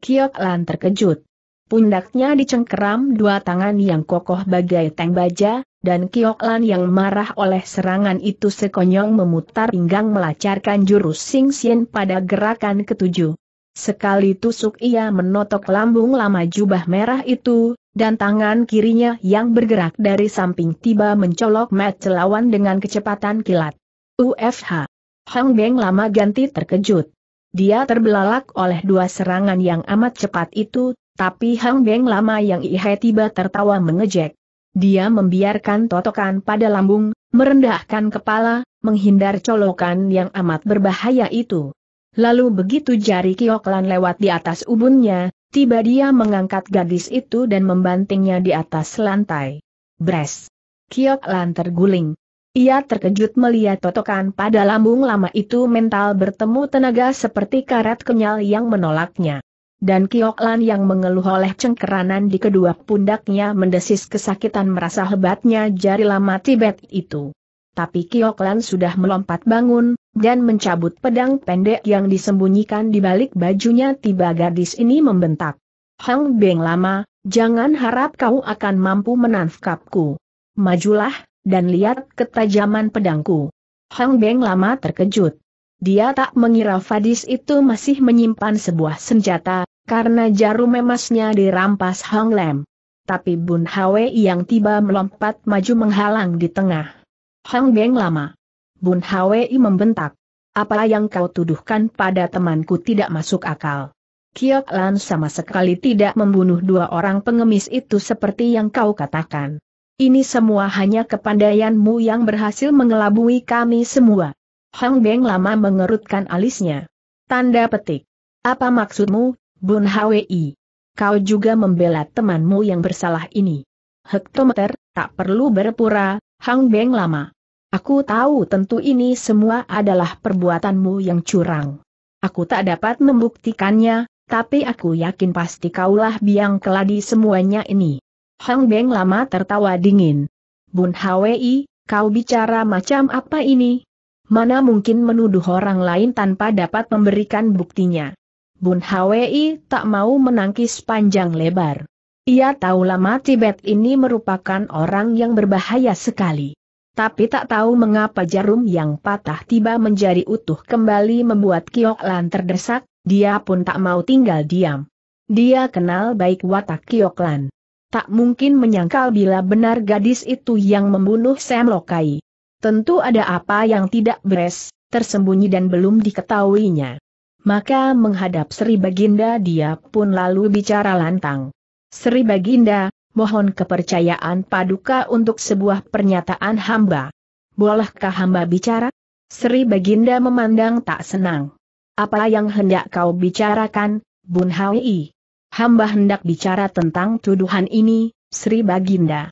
Kiok Lan terkejut. Pundaknya dicengkeram dua tangan yang kokoh bagai tank baja, dan Kiok Lan yang marah oleh serangan itu sekonyong memutar pinggang melancarkan jurus Sing Sien pada gerakan ketujuh. Sekali tusuk ia menotok lambung lama jubah merah itu, dan tangan kirinya yang bergerak dari samping tiba mencolok mat celawan dengan kecepatan kilat. UFH. Hang Beng lama ganti terkejut. Dia terbelalak oleh dua serangan yang amat cepat itu, tapi Hang Beng lama yang ihe tiba tertawa mengejek. Dia membiarkan totokan pada lambung, merendahkan kepala, menghindar colokan yang amat berbahaya itu. Lalu begitu jari kioklan lewat di atas ubunnya, Tiba dia mengangkat gadis itu dan membantingnya di atas lantai. Bres. Kiok Lan terguling. Ia terkejut melihat totokan pada lambung lama itu mental bertemu tenaga seperti karet kenyal yang menolaknya. Dan Kiok Lan yang mengeluh oleh cengkeranan di kedua pundaknya mendesis kesakitan merasa hebatnya jari lama Tibet itu tapi Kioklan sudah melompat bangun, dan mencabut pedang pendek yang disembunyikan di balik bajunya tiba gadis ini membentak. Hang Beng lama, jangan harap kau akan mampu menangkapku. Majulah, dan lihat ketajaman pedangku. Hang Beng lama terkejut. Dia tak mengira Fadis itu masih menyimpan sebuah senjata, karena jarum emasnya dirampas Hang Lem. Tapi Bun Hwe yang tiba melompat maju menghalang di tengah. Hang Beng lama. Bun Hwi membentak. Apa yang kau tuduhkan pada temanku tidak masuk akal. Kiok Lan sama sekali tidak membunuh dua orang pengemis itu seperti yang kau katakan. Ini semua hanya kepandaianmu yang berhasil mengelabui kami semua. Hang Beng lama mengerutkan alisnya. Tanda petik. Apa maksudmu, Bun Hwi? Kau juga membela temanmu yang bersalah ini. Hektometer, tak perlu berpura, Hang Beng lama. Aku tahu tentu ini semua adalah perbuatanmu yang curang. Aku tak dapat membuktikannya, tapi aku yakin pasti kaulah biang keladi semuanya ini. Hang Beng lama tertawa dingin. Bun Hwi, kau bicara macam apa ini? Mana mungkin menuduh orang lain tanpa dapat memberikan buktinya. Bun Hwi tak mau menangkis panjang lebar. Ia tahu lama Tibet ini merupakan orang yang berbahaya sekali tapi tak tahu mengapa jarum yang patah tiba menjadi utuh kembali membuat Kiok Lan terdesak, dia pun tak mau tinggal diam. Dia kenal baik watak Kiok Lan. Tak mungkin menyangkal bila benar gadis itu yang membunuh Sam Lokai. Tentu ada apa yang tidak beres, tersembunyi dan belum diketahuinya. Maka menghadap Sri Baginda dia pun lalu bicara lantang. Sri Baginda, mohon kepercayaan paduka untuk sebuah pernyataan hamba. Bolehkah hamba bicara? Sri Baginda memandang tak senang. Apa yang hendak kau bicarakan, Bun Hawi? Hamba hendak bicara tentang tuduhan ini, Sri Baginda.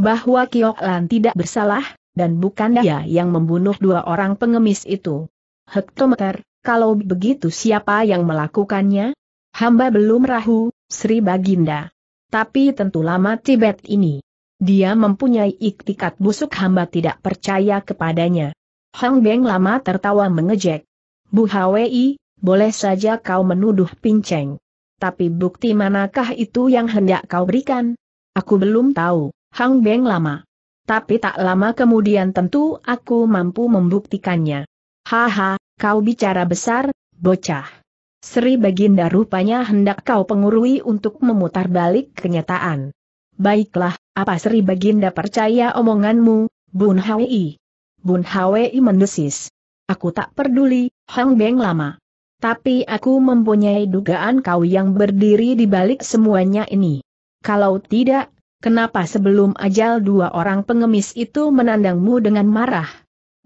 Bahwa Kioklan tidak bersalah, dan bukan dia yang membunuh dua orang pengemis itu. Hektometer, kalau begitu siapa yang melakukannya? Hamba belum rahu, Sri Baginda tapi tentu lama Tibet ini. Dia mempunyai iktikat busuk hamba tidak percaya kepadanya. Hang Beng lama tertawa mengejek. Bu Hwi, boleh saja kau menuduh pinceng. Tapi bukti manakah itu yang hendak kau berikan? Aku belum tahu, Hang Beng lama. Tapi tak lama kemudian tentu aku mampu membuktikannya. Haha, kau bicara besar, bocah. Sri Baginda rupanya hendak kau pengurui untuk memutar balik kenyataan. Baiklah, apa Sri Baginda percaya omonganmu, Bun Hwi? Bun Hwi mendesis. Aku tak peduli, Hang Beng lama. Tapi aku mempunyai dugaan kau yang berdiri di balik semuanya ini. Kalau tidak, kenapa sebelum ajal dua orang pengemis itu menandangmu dengan marah?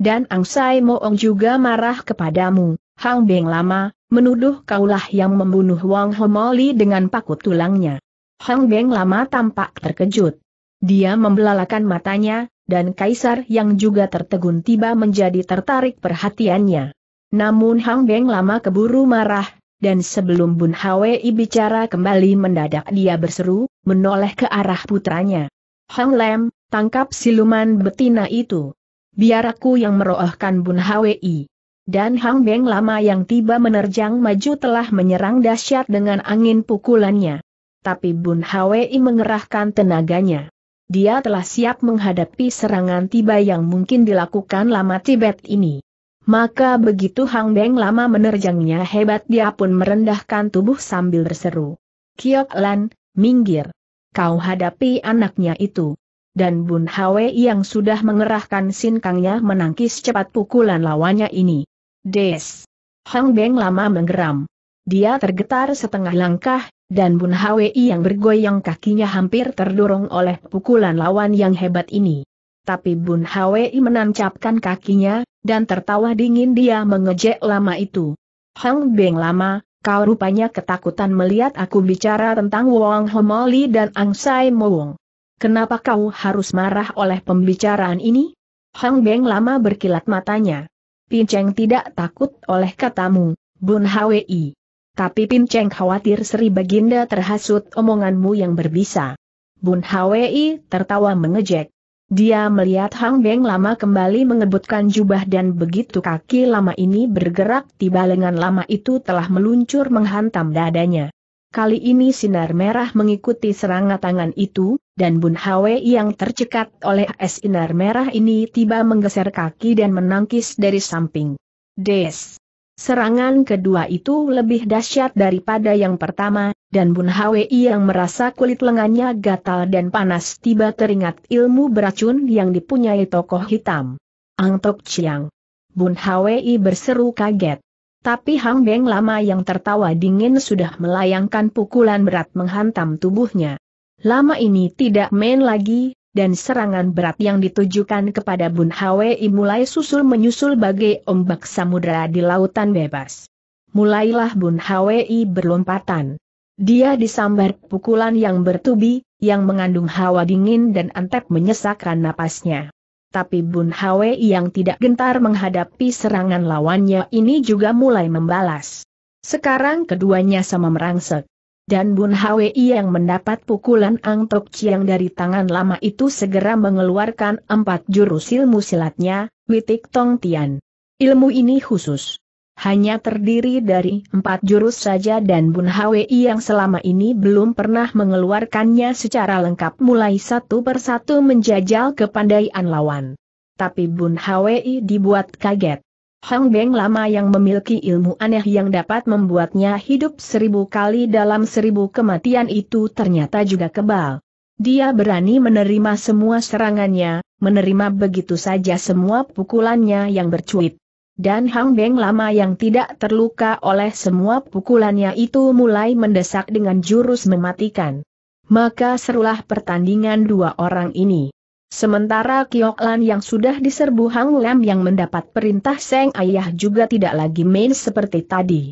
Dan Ang Sai Moong juga marah kepadamu. Hang Beng lama, menuduh kaulah yang membunuh Wang Homoli dengan paku tulangnya. Hang Beng lama tampak terkejut. Dia membelalakan matanya, dan Kaisar yang juga tertegun tiba menjadi tertarik perhatiannya. Namun Hang Beng lama keburu marah, dan sebelum Bun Hwi bicara kembali mendadak dia berseru, menoleh ke arah putranya. Hang Lem, tangkap siluman betina itu. Biar aku yang meroohkan Bun Hwi. Dan Hang Beng lama yang tiba menerjang maju telah menyerang dahsyat dengan angin pukulannya. Tapi Bun Hwei mengerahkan tenaganya. Dia telah siap menghadapi serangan tiba yang mungkin dilakukan lama Tibet ini. Maka begitu Hang Beng lama menerjangnya hebat dia pun merendahkan tubuh sambil berseru. Kiok Lan, minggir. Kau hadapi anaknya itu. Dan Bun Hwei yang sudah mengerahkan sinkangnya menangkis cepat pukulan lawannya ini. Des. Hang Beng lama menggeram. Dia tergetar setengah langkah, dan Bun Hwi yang bergoyang kakinya hampir terdorong oleh pukulan lawan yang hebat ini. Tapi Bun Hwi menancapkan kakinya, dan tertawa dingin dia mengejek lama itu. Hang Beng lama, kau rupanya ketakutan melihat aku bicara tentang Wong Homoli dan Ang Sai Moong. Kenapa kau harus marah oleh pembicaraan ini? Hang Beng lama berkilat matanya. Pinceng tidak takut oleh katamu, Bun Hwi. Tapi Pinceng khawatir Sri Baginda terhasut omonganmu yang berbisa. Bun Hwi tertawa mengejek. Dia melihat Hang Beng lama kembali mengebutkan jubah dan begitu kaki lama ini bergerak tiba lengan lama itu telah meluncur menghantam dadanya. Kali ini sinar merah mengikuti serangan tangan itu, dan Bun Hwe yang tercekat oleh es sinar merah ini tiba menggeser kaki dan menangkis dari samping. Des! Serangan kedua itu lebih dahsyat daripada yang pertama, dan Bun Hwe yang merasa kulit lengannya gatal dan panas tiba teringat ilmu beracun yang dipunyai tokoh hitam. Ang Tok Chiang. Bun Hwe berseru kaget. Tapi Hang Beng lama yang tertawa dingin sudah melayangkan pukulan berat menghantam tubuhnya. Lama ini tidak main lagi, dan serangan berat yang ditujukan kepada Bun Hwei mulai susul menyusul bagai ombak samudera di lautan bebas. Mulailah Bun Hwei berlompatan. Dia disambar pukulan yang bertubi, yang mengandung hawa dingin dan antep menyesakkan napasnya tapi Bun Hwe yang tidak gentar menghadapi serangan lawannya ini juga mulai membalas. Sekarang keduanya sama merangsek. Dan Bun Hwe yang mendapat pukulan Ang Tok Chiang dari tangan lama itu segera mengeluarkan empat jurus ilmu silatnya, Witik Tong Tian. Ilmu ini khusus hanya terdiri dari empat jurus saja dan Bun Hwi yang selama ini belum pernah mengeluarkannya secara lengkap mulai satu persatu menjajal kepandaian lawan. Tapi Bun Hwi dibuat kaget. Hang Beng lama yang memiliki ilmu aneh yang dapat membuatnya hidup seribu kali dalam seribu kematian itu ternyata juga kebal. Dia berani menerima semua serangannya, menerima begitu saja semua pukulannya yang bercuit. Dan Hang Beng lama yang tidak terluka oleh semua pukulannya itu mulai mendesak dengan jurus mematikan. Maka serulah pertandingan dua orang ini. Sementara Kiok Lan yang sudah diserbu Hang Lam yang mendapat perintah Seng Ayah juga tidak lagi main seperti tadi.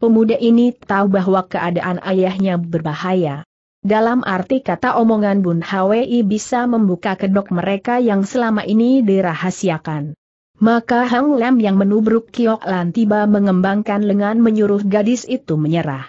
Pemuda ini tahu bahwa keadaan ayahnya berbahaya. Dalam arti kata omongan Bun Hwi bisa membuka kedok mereka yang selama ini dirahasiakan. Maka Hang Lem yang menubruk Kiok Lan tiba mengembangkan lengan menyuruh gadis itu menyerah.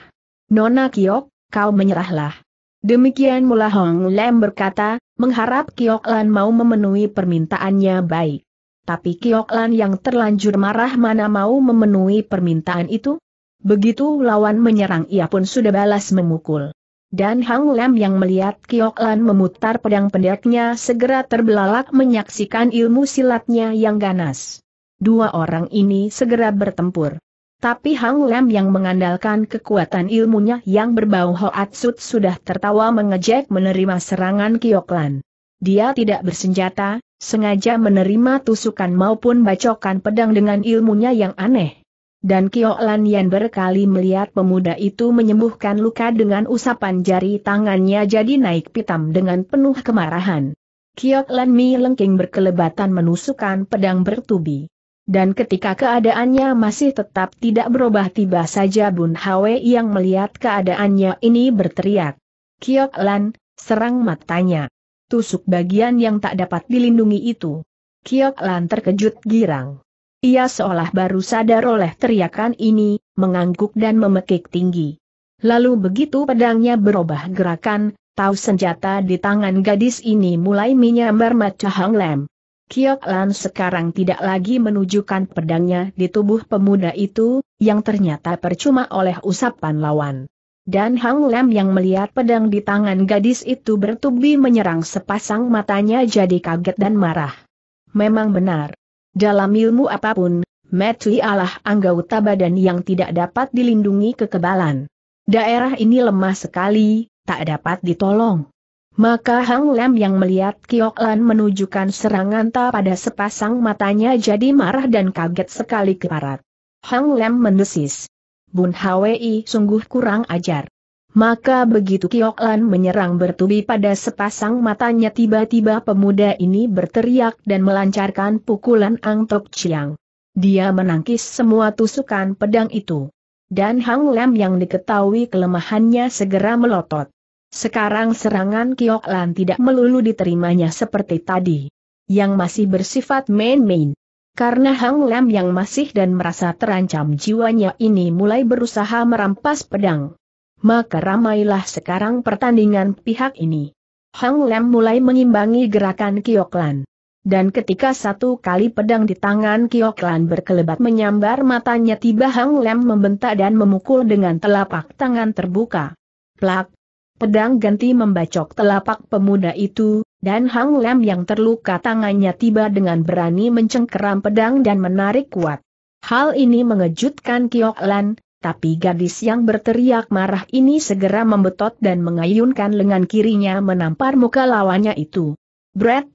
Nona Kiok, kau menyerahlah. Demikian mula Hong Lem berkata, mengharap Kiok Lan mau memenuhi permintaannya baik. Tapi Kiok Lan yang terlanjur marah mana mau memenuhi permintaan itu? Begitu lawan menyerang ia pun sudah balas memukul. Dan Hang Lem yang melihat Kiok Lan memutar pedang pendeknya segera terbelalak menyaksikan ilmu silatnya yang ganas. Dua orang ini segera bertempur. Tapi Hang Lem yang mengandalkan kekuatan ilmunya yang berbau Hoatsut sudah tertawa mengejek menerima serangan Lan. Dia tidak bersenjata, sengaja menerima tusukan maupun bacokan pedang dengan ilmunya yang aneh. Dan Kio Lan Yan berkali melihat pemuda itu menyembuhkan luka dengan usapan jari tangannya jadi naik pitam dengan penuh kemarahan. Kio Lan Mi lengking berkelebatan menusukkan pedang bertubi. Dan ketika keadaannya masih tetap tidak berubah tiba saja Bun Hwe yang melihat keadaannya ini berteriak. Kio Lan, serang matanya. Tusuk bagian yang tak dapat dilindungi itu. Kio Lan terkejut girang. Ia seolah baru sadar oleh teriakan ini, mengangguk dan memekik tinggi. Lalu begitu pedangnya berubah gerakan, tahu senjata di tangan gadis ini mulai menyambar Maca Hang Lem. Kiok Lan sekarang tidak lagi menunjukkan pedangnya di tubuh pemuda itu, yang ternyata percuma oleh usapan lawan. Dan Hang Lam yang melihat pedang di tangan gadis itu bertubi menyerang sepasang matanya jadi kaget dan marah. Memang benar, dalam ilmu apapun, Metui Allah anggota badan yang tidak dapat dilindungi kekebalan. Daerah ini lemah sekali, tak dapat ditolong. Maka Hang Lem yang melihat Kiok Lan menunjukkan serangan tak pada sepasang matanya jadi marah dan kaget sekali keparat. Hang Lem mendesis. Bun Hwi sungguh kurang ajar. Maka begitu Lan menyerang bertubi pada sepasang matanya tiba-tiba pemuda ini berteriak dan melancarkan pukulan Ang Tok Chiang. Dia menangkis semua tusukan pedang itu. Dan Hang Lem yang diketahui kelemahannya segera melotot. Sekarang serangan Lan tidak melulu diterimanya seperti tadi. Yang masih bersifat main-main. Karena Hang Lem yang masih dan merasa terancam jiwanya ini mulai berusaha merampas pedang maka ramailah sekarang pertandingan pihak ini. Hang Lem mulai mengimbangi gerakan Kioklan. Dan ketika satu kali pedang di tangan Kioklan berkelebat menyambar matanya tiba Hang Lem membentak dan memukul dengan telapak tangan terbuka. Plak! Pedang ganti membacok telapak pemuda itu, dan Hang Lem yang terluka tangannya tiba dengan berani mencengkeram pedang dan menarik kuat. Hal ini mengejutkan Kioklan, tapi gadis yang berteriak marah ini segera membetot dan mengayunkan lengan kirinya menampar muka lawannya itu. Brett!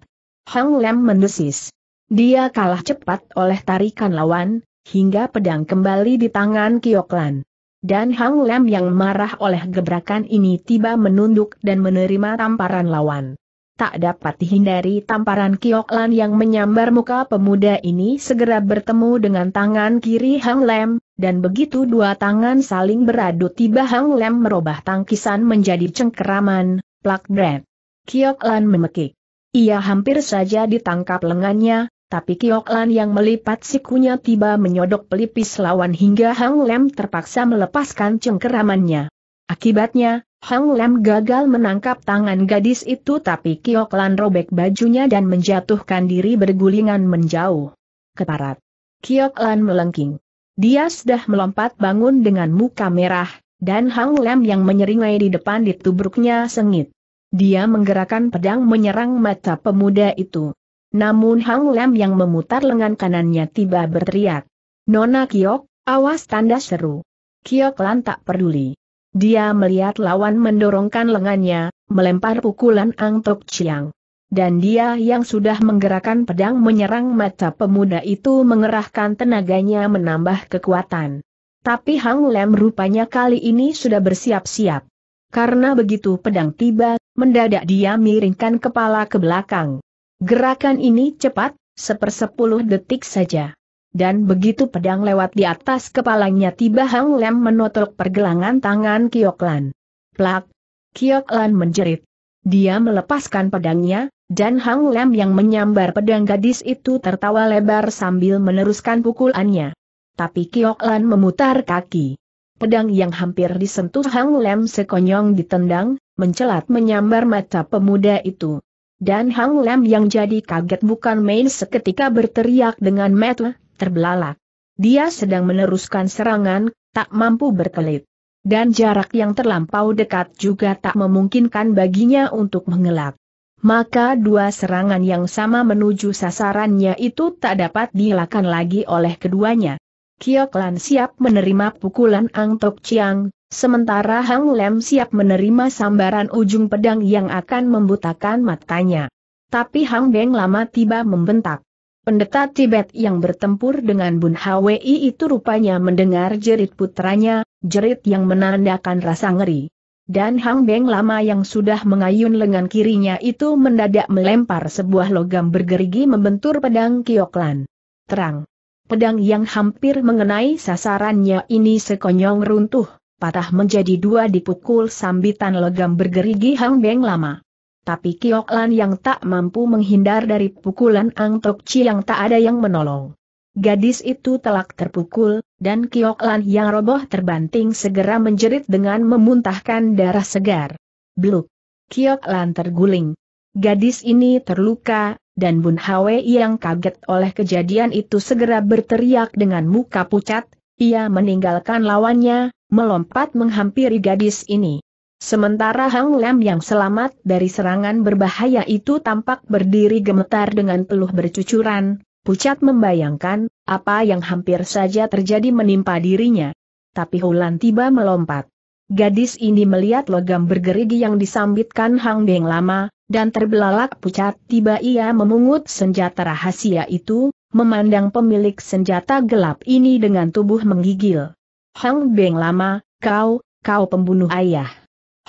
Hang Lem mendesis. Dia kalah cepat oleh tarikan lawan, hingga pedang kembali di tangan Kioklan. Dan Hang Lam yang marah oleh gebrakan ini tiba menunduk dan menerima tamparan lawan. Tak dapat dihindari tamparan Kioklan yang menyambar muka pemuda ini segera bertemu dengan tangan kiri Hang Lam dan begitu dua tangan saling beradu tiba Hang Lem merubah tangkisan menjadi cengkeraman, plak bret. Kiok Lan memekik. Ia hampir saja ditangkap lengannya, tapi Kiok Lan yang melipat sikunya tiba menyodok pelipis lawan hingga Hang Lem terpaksa melepaskan cengkeramannya. Akibatnya, Hang Lem gagal menangkap tangan gadis itu tapi Kiok Lan robek bajunya dan menjatuhkan diri bergulingan menjauh. Keparat. Kiok Lan melengking. Dia sudah melompat bangun dengan muka merah, dan Hang Lem yang menyeringai di depan ditubruknya sengit. Dia menggerakkan pedang menyerang mata pemuda itu. Namun Hang Lem yang memutar lengan kanannya tiba berteriak. Nona Kiok, awas tanda seru. Kiok lantak peduli. Dia melihat lawan mendorongkan lengannya, melempar pukulan Ang Tok Chiang dan dia yang sudah menggerakkan pedang menyerang mata pemuda itu mengerahkan tenaganya menambah kekuatan. Tapi Hang Lem rupanya kali ini sudah bersiap-siap. Karena begitu pedang tiba, mendadak dia miringkan kepala ke belakang. Gerakan ini cepat, sepersepuluh detik saja. Dan begitu pedang lewat di atas kepalanya tiba Hang Lem menotok pergelangan tangan Kioklan. Plak! Kioklan menjerit. Dia melepaskan pedangnya, dan Hang Lem yang menyambar pedang gadis itu tertawa lebar sambil meneruskan pukulannya. Tapi Kiok Lan memutar kaki. Pedang yang hampir disentuh Hang Lem sekonyong ditendang, mencelat menyambar mata pemuda itu. Dan Hang Lem yang jadi kaget bukan main seketika berteriak dengan mata, terbelalak. Dia sedang meneruskan serangan, tak mampu berkelit. Dan jarak yang terlampau dekat juga tak memungkinkan baginya untuk mengelak maka dua serangan yang sama menuju sasarannya itu tak dapat dilakukan lagi oleh keduanya. Kiok siap menerima pukulan Ang Tok Chiang, sementara Hang Lem siap menerima sambaran ujung pedang yang akan membutakan matanya. Tapi Hang Beng lama tiba membentak. Pendeta Tibet yang bertempur dengan Bun Hwi itu rupanya mendengar jerit putranya, jerit yang menandakan rasa ngeri. Dan Hang Beng lama yang sudah mengayun lengan kirinya itu mendadak melempar sebuah logam bergerigi membentur pedang Kioklan. Terang. Pedang yang hampir mengenai sasarannya ini sekonyong runtuh, patah menjadi dua dipukul sambitan logam bergerigi Hang Beng lama. Tapi Kioklan yang tak mampu menghindar dari pukulan Ang Tok Chi yang tak ada yang menolong. Gadis itu telak terpukul, dan Kiok Lan yang roboh terbanting segera menjerit dengan memuntahkan darah segar. Bluk! Kiok Lan terguling. Gadis ini terluka, dan Bun Hwe yang kaget oleh kejadian itu segera berteriak dengan muka pucat, ia meninggalkan lawannya, melompat menghampiri gadis ini. Sementara Hang Lam yang selamat dari serangan berbahaya itu tampak berdiri gemetar dengan peluh bercucuran, Pucat membayangkan, apa yang hampir saja terjadi menimpa dirinya. Tapi Hulan tiba melompat. Gadis ini melihat logam bergerigi yang disambitkan Hang Beng lama, dan terbelalak pucat tiba ia memungut senjata rahasia itu, memandang pemilik senjata gelap ini dengan tubuh menggigil. Hang Beng lama, kau, kau pembunuh ayah.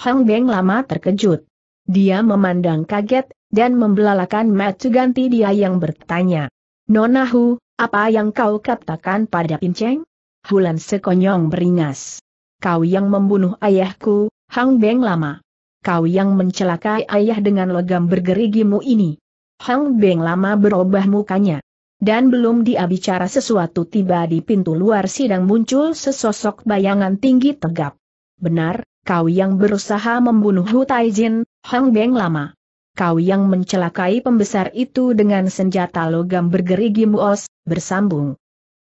Hang Beng lama terkejut. Dia memandang kaget, dan membelalakan mata ganti dia yang bertanya. Nona Hu, apa yang kau katakan pada Pinceng? Hulan sekonyong beringas. Kau yang membunuh ayahku, Hang Beng Lama. Kau yang mencelakai ayah dengan logam bergerigimu ini. Hang Beng Lama berubah mukanya. Dan belum dia bicara sesuatu tiba di pintu luar sidang muncul sesosok bayangan tinggi tegap. Benar, kau yang berusaha membunuh Hu Taijin, Hang Beng Lama kau yang mencelakai pembesar itu dengan senjata logam bergerigi muos, bersambung.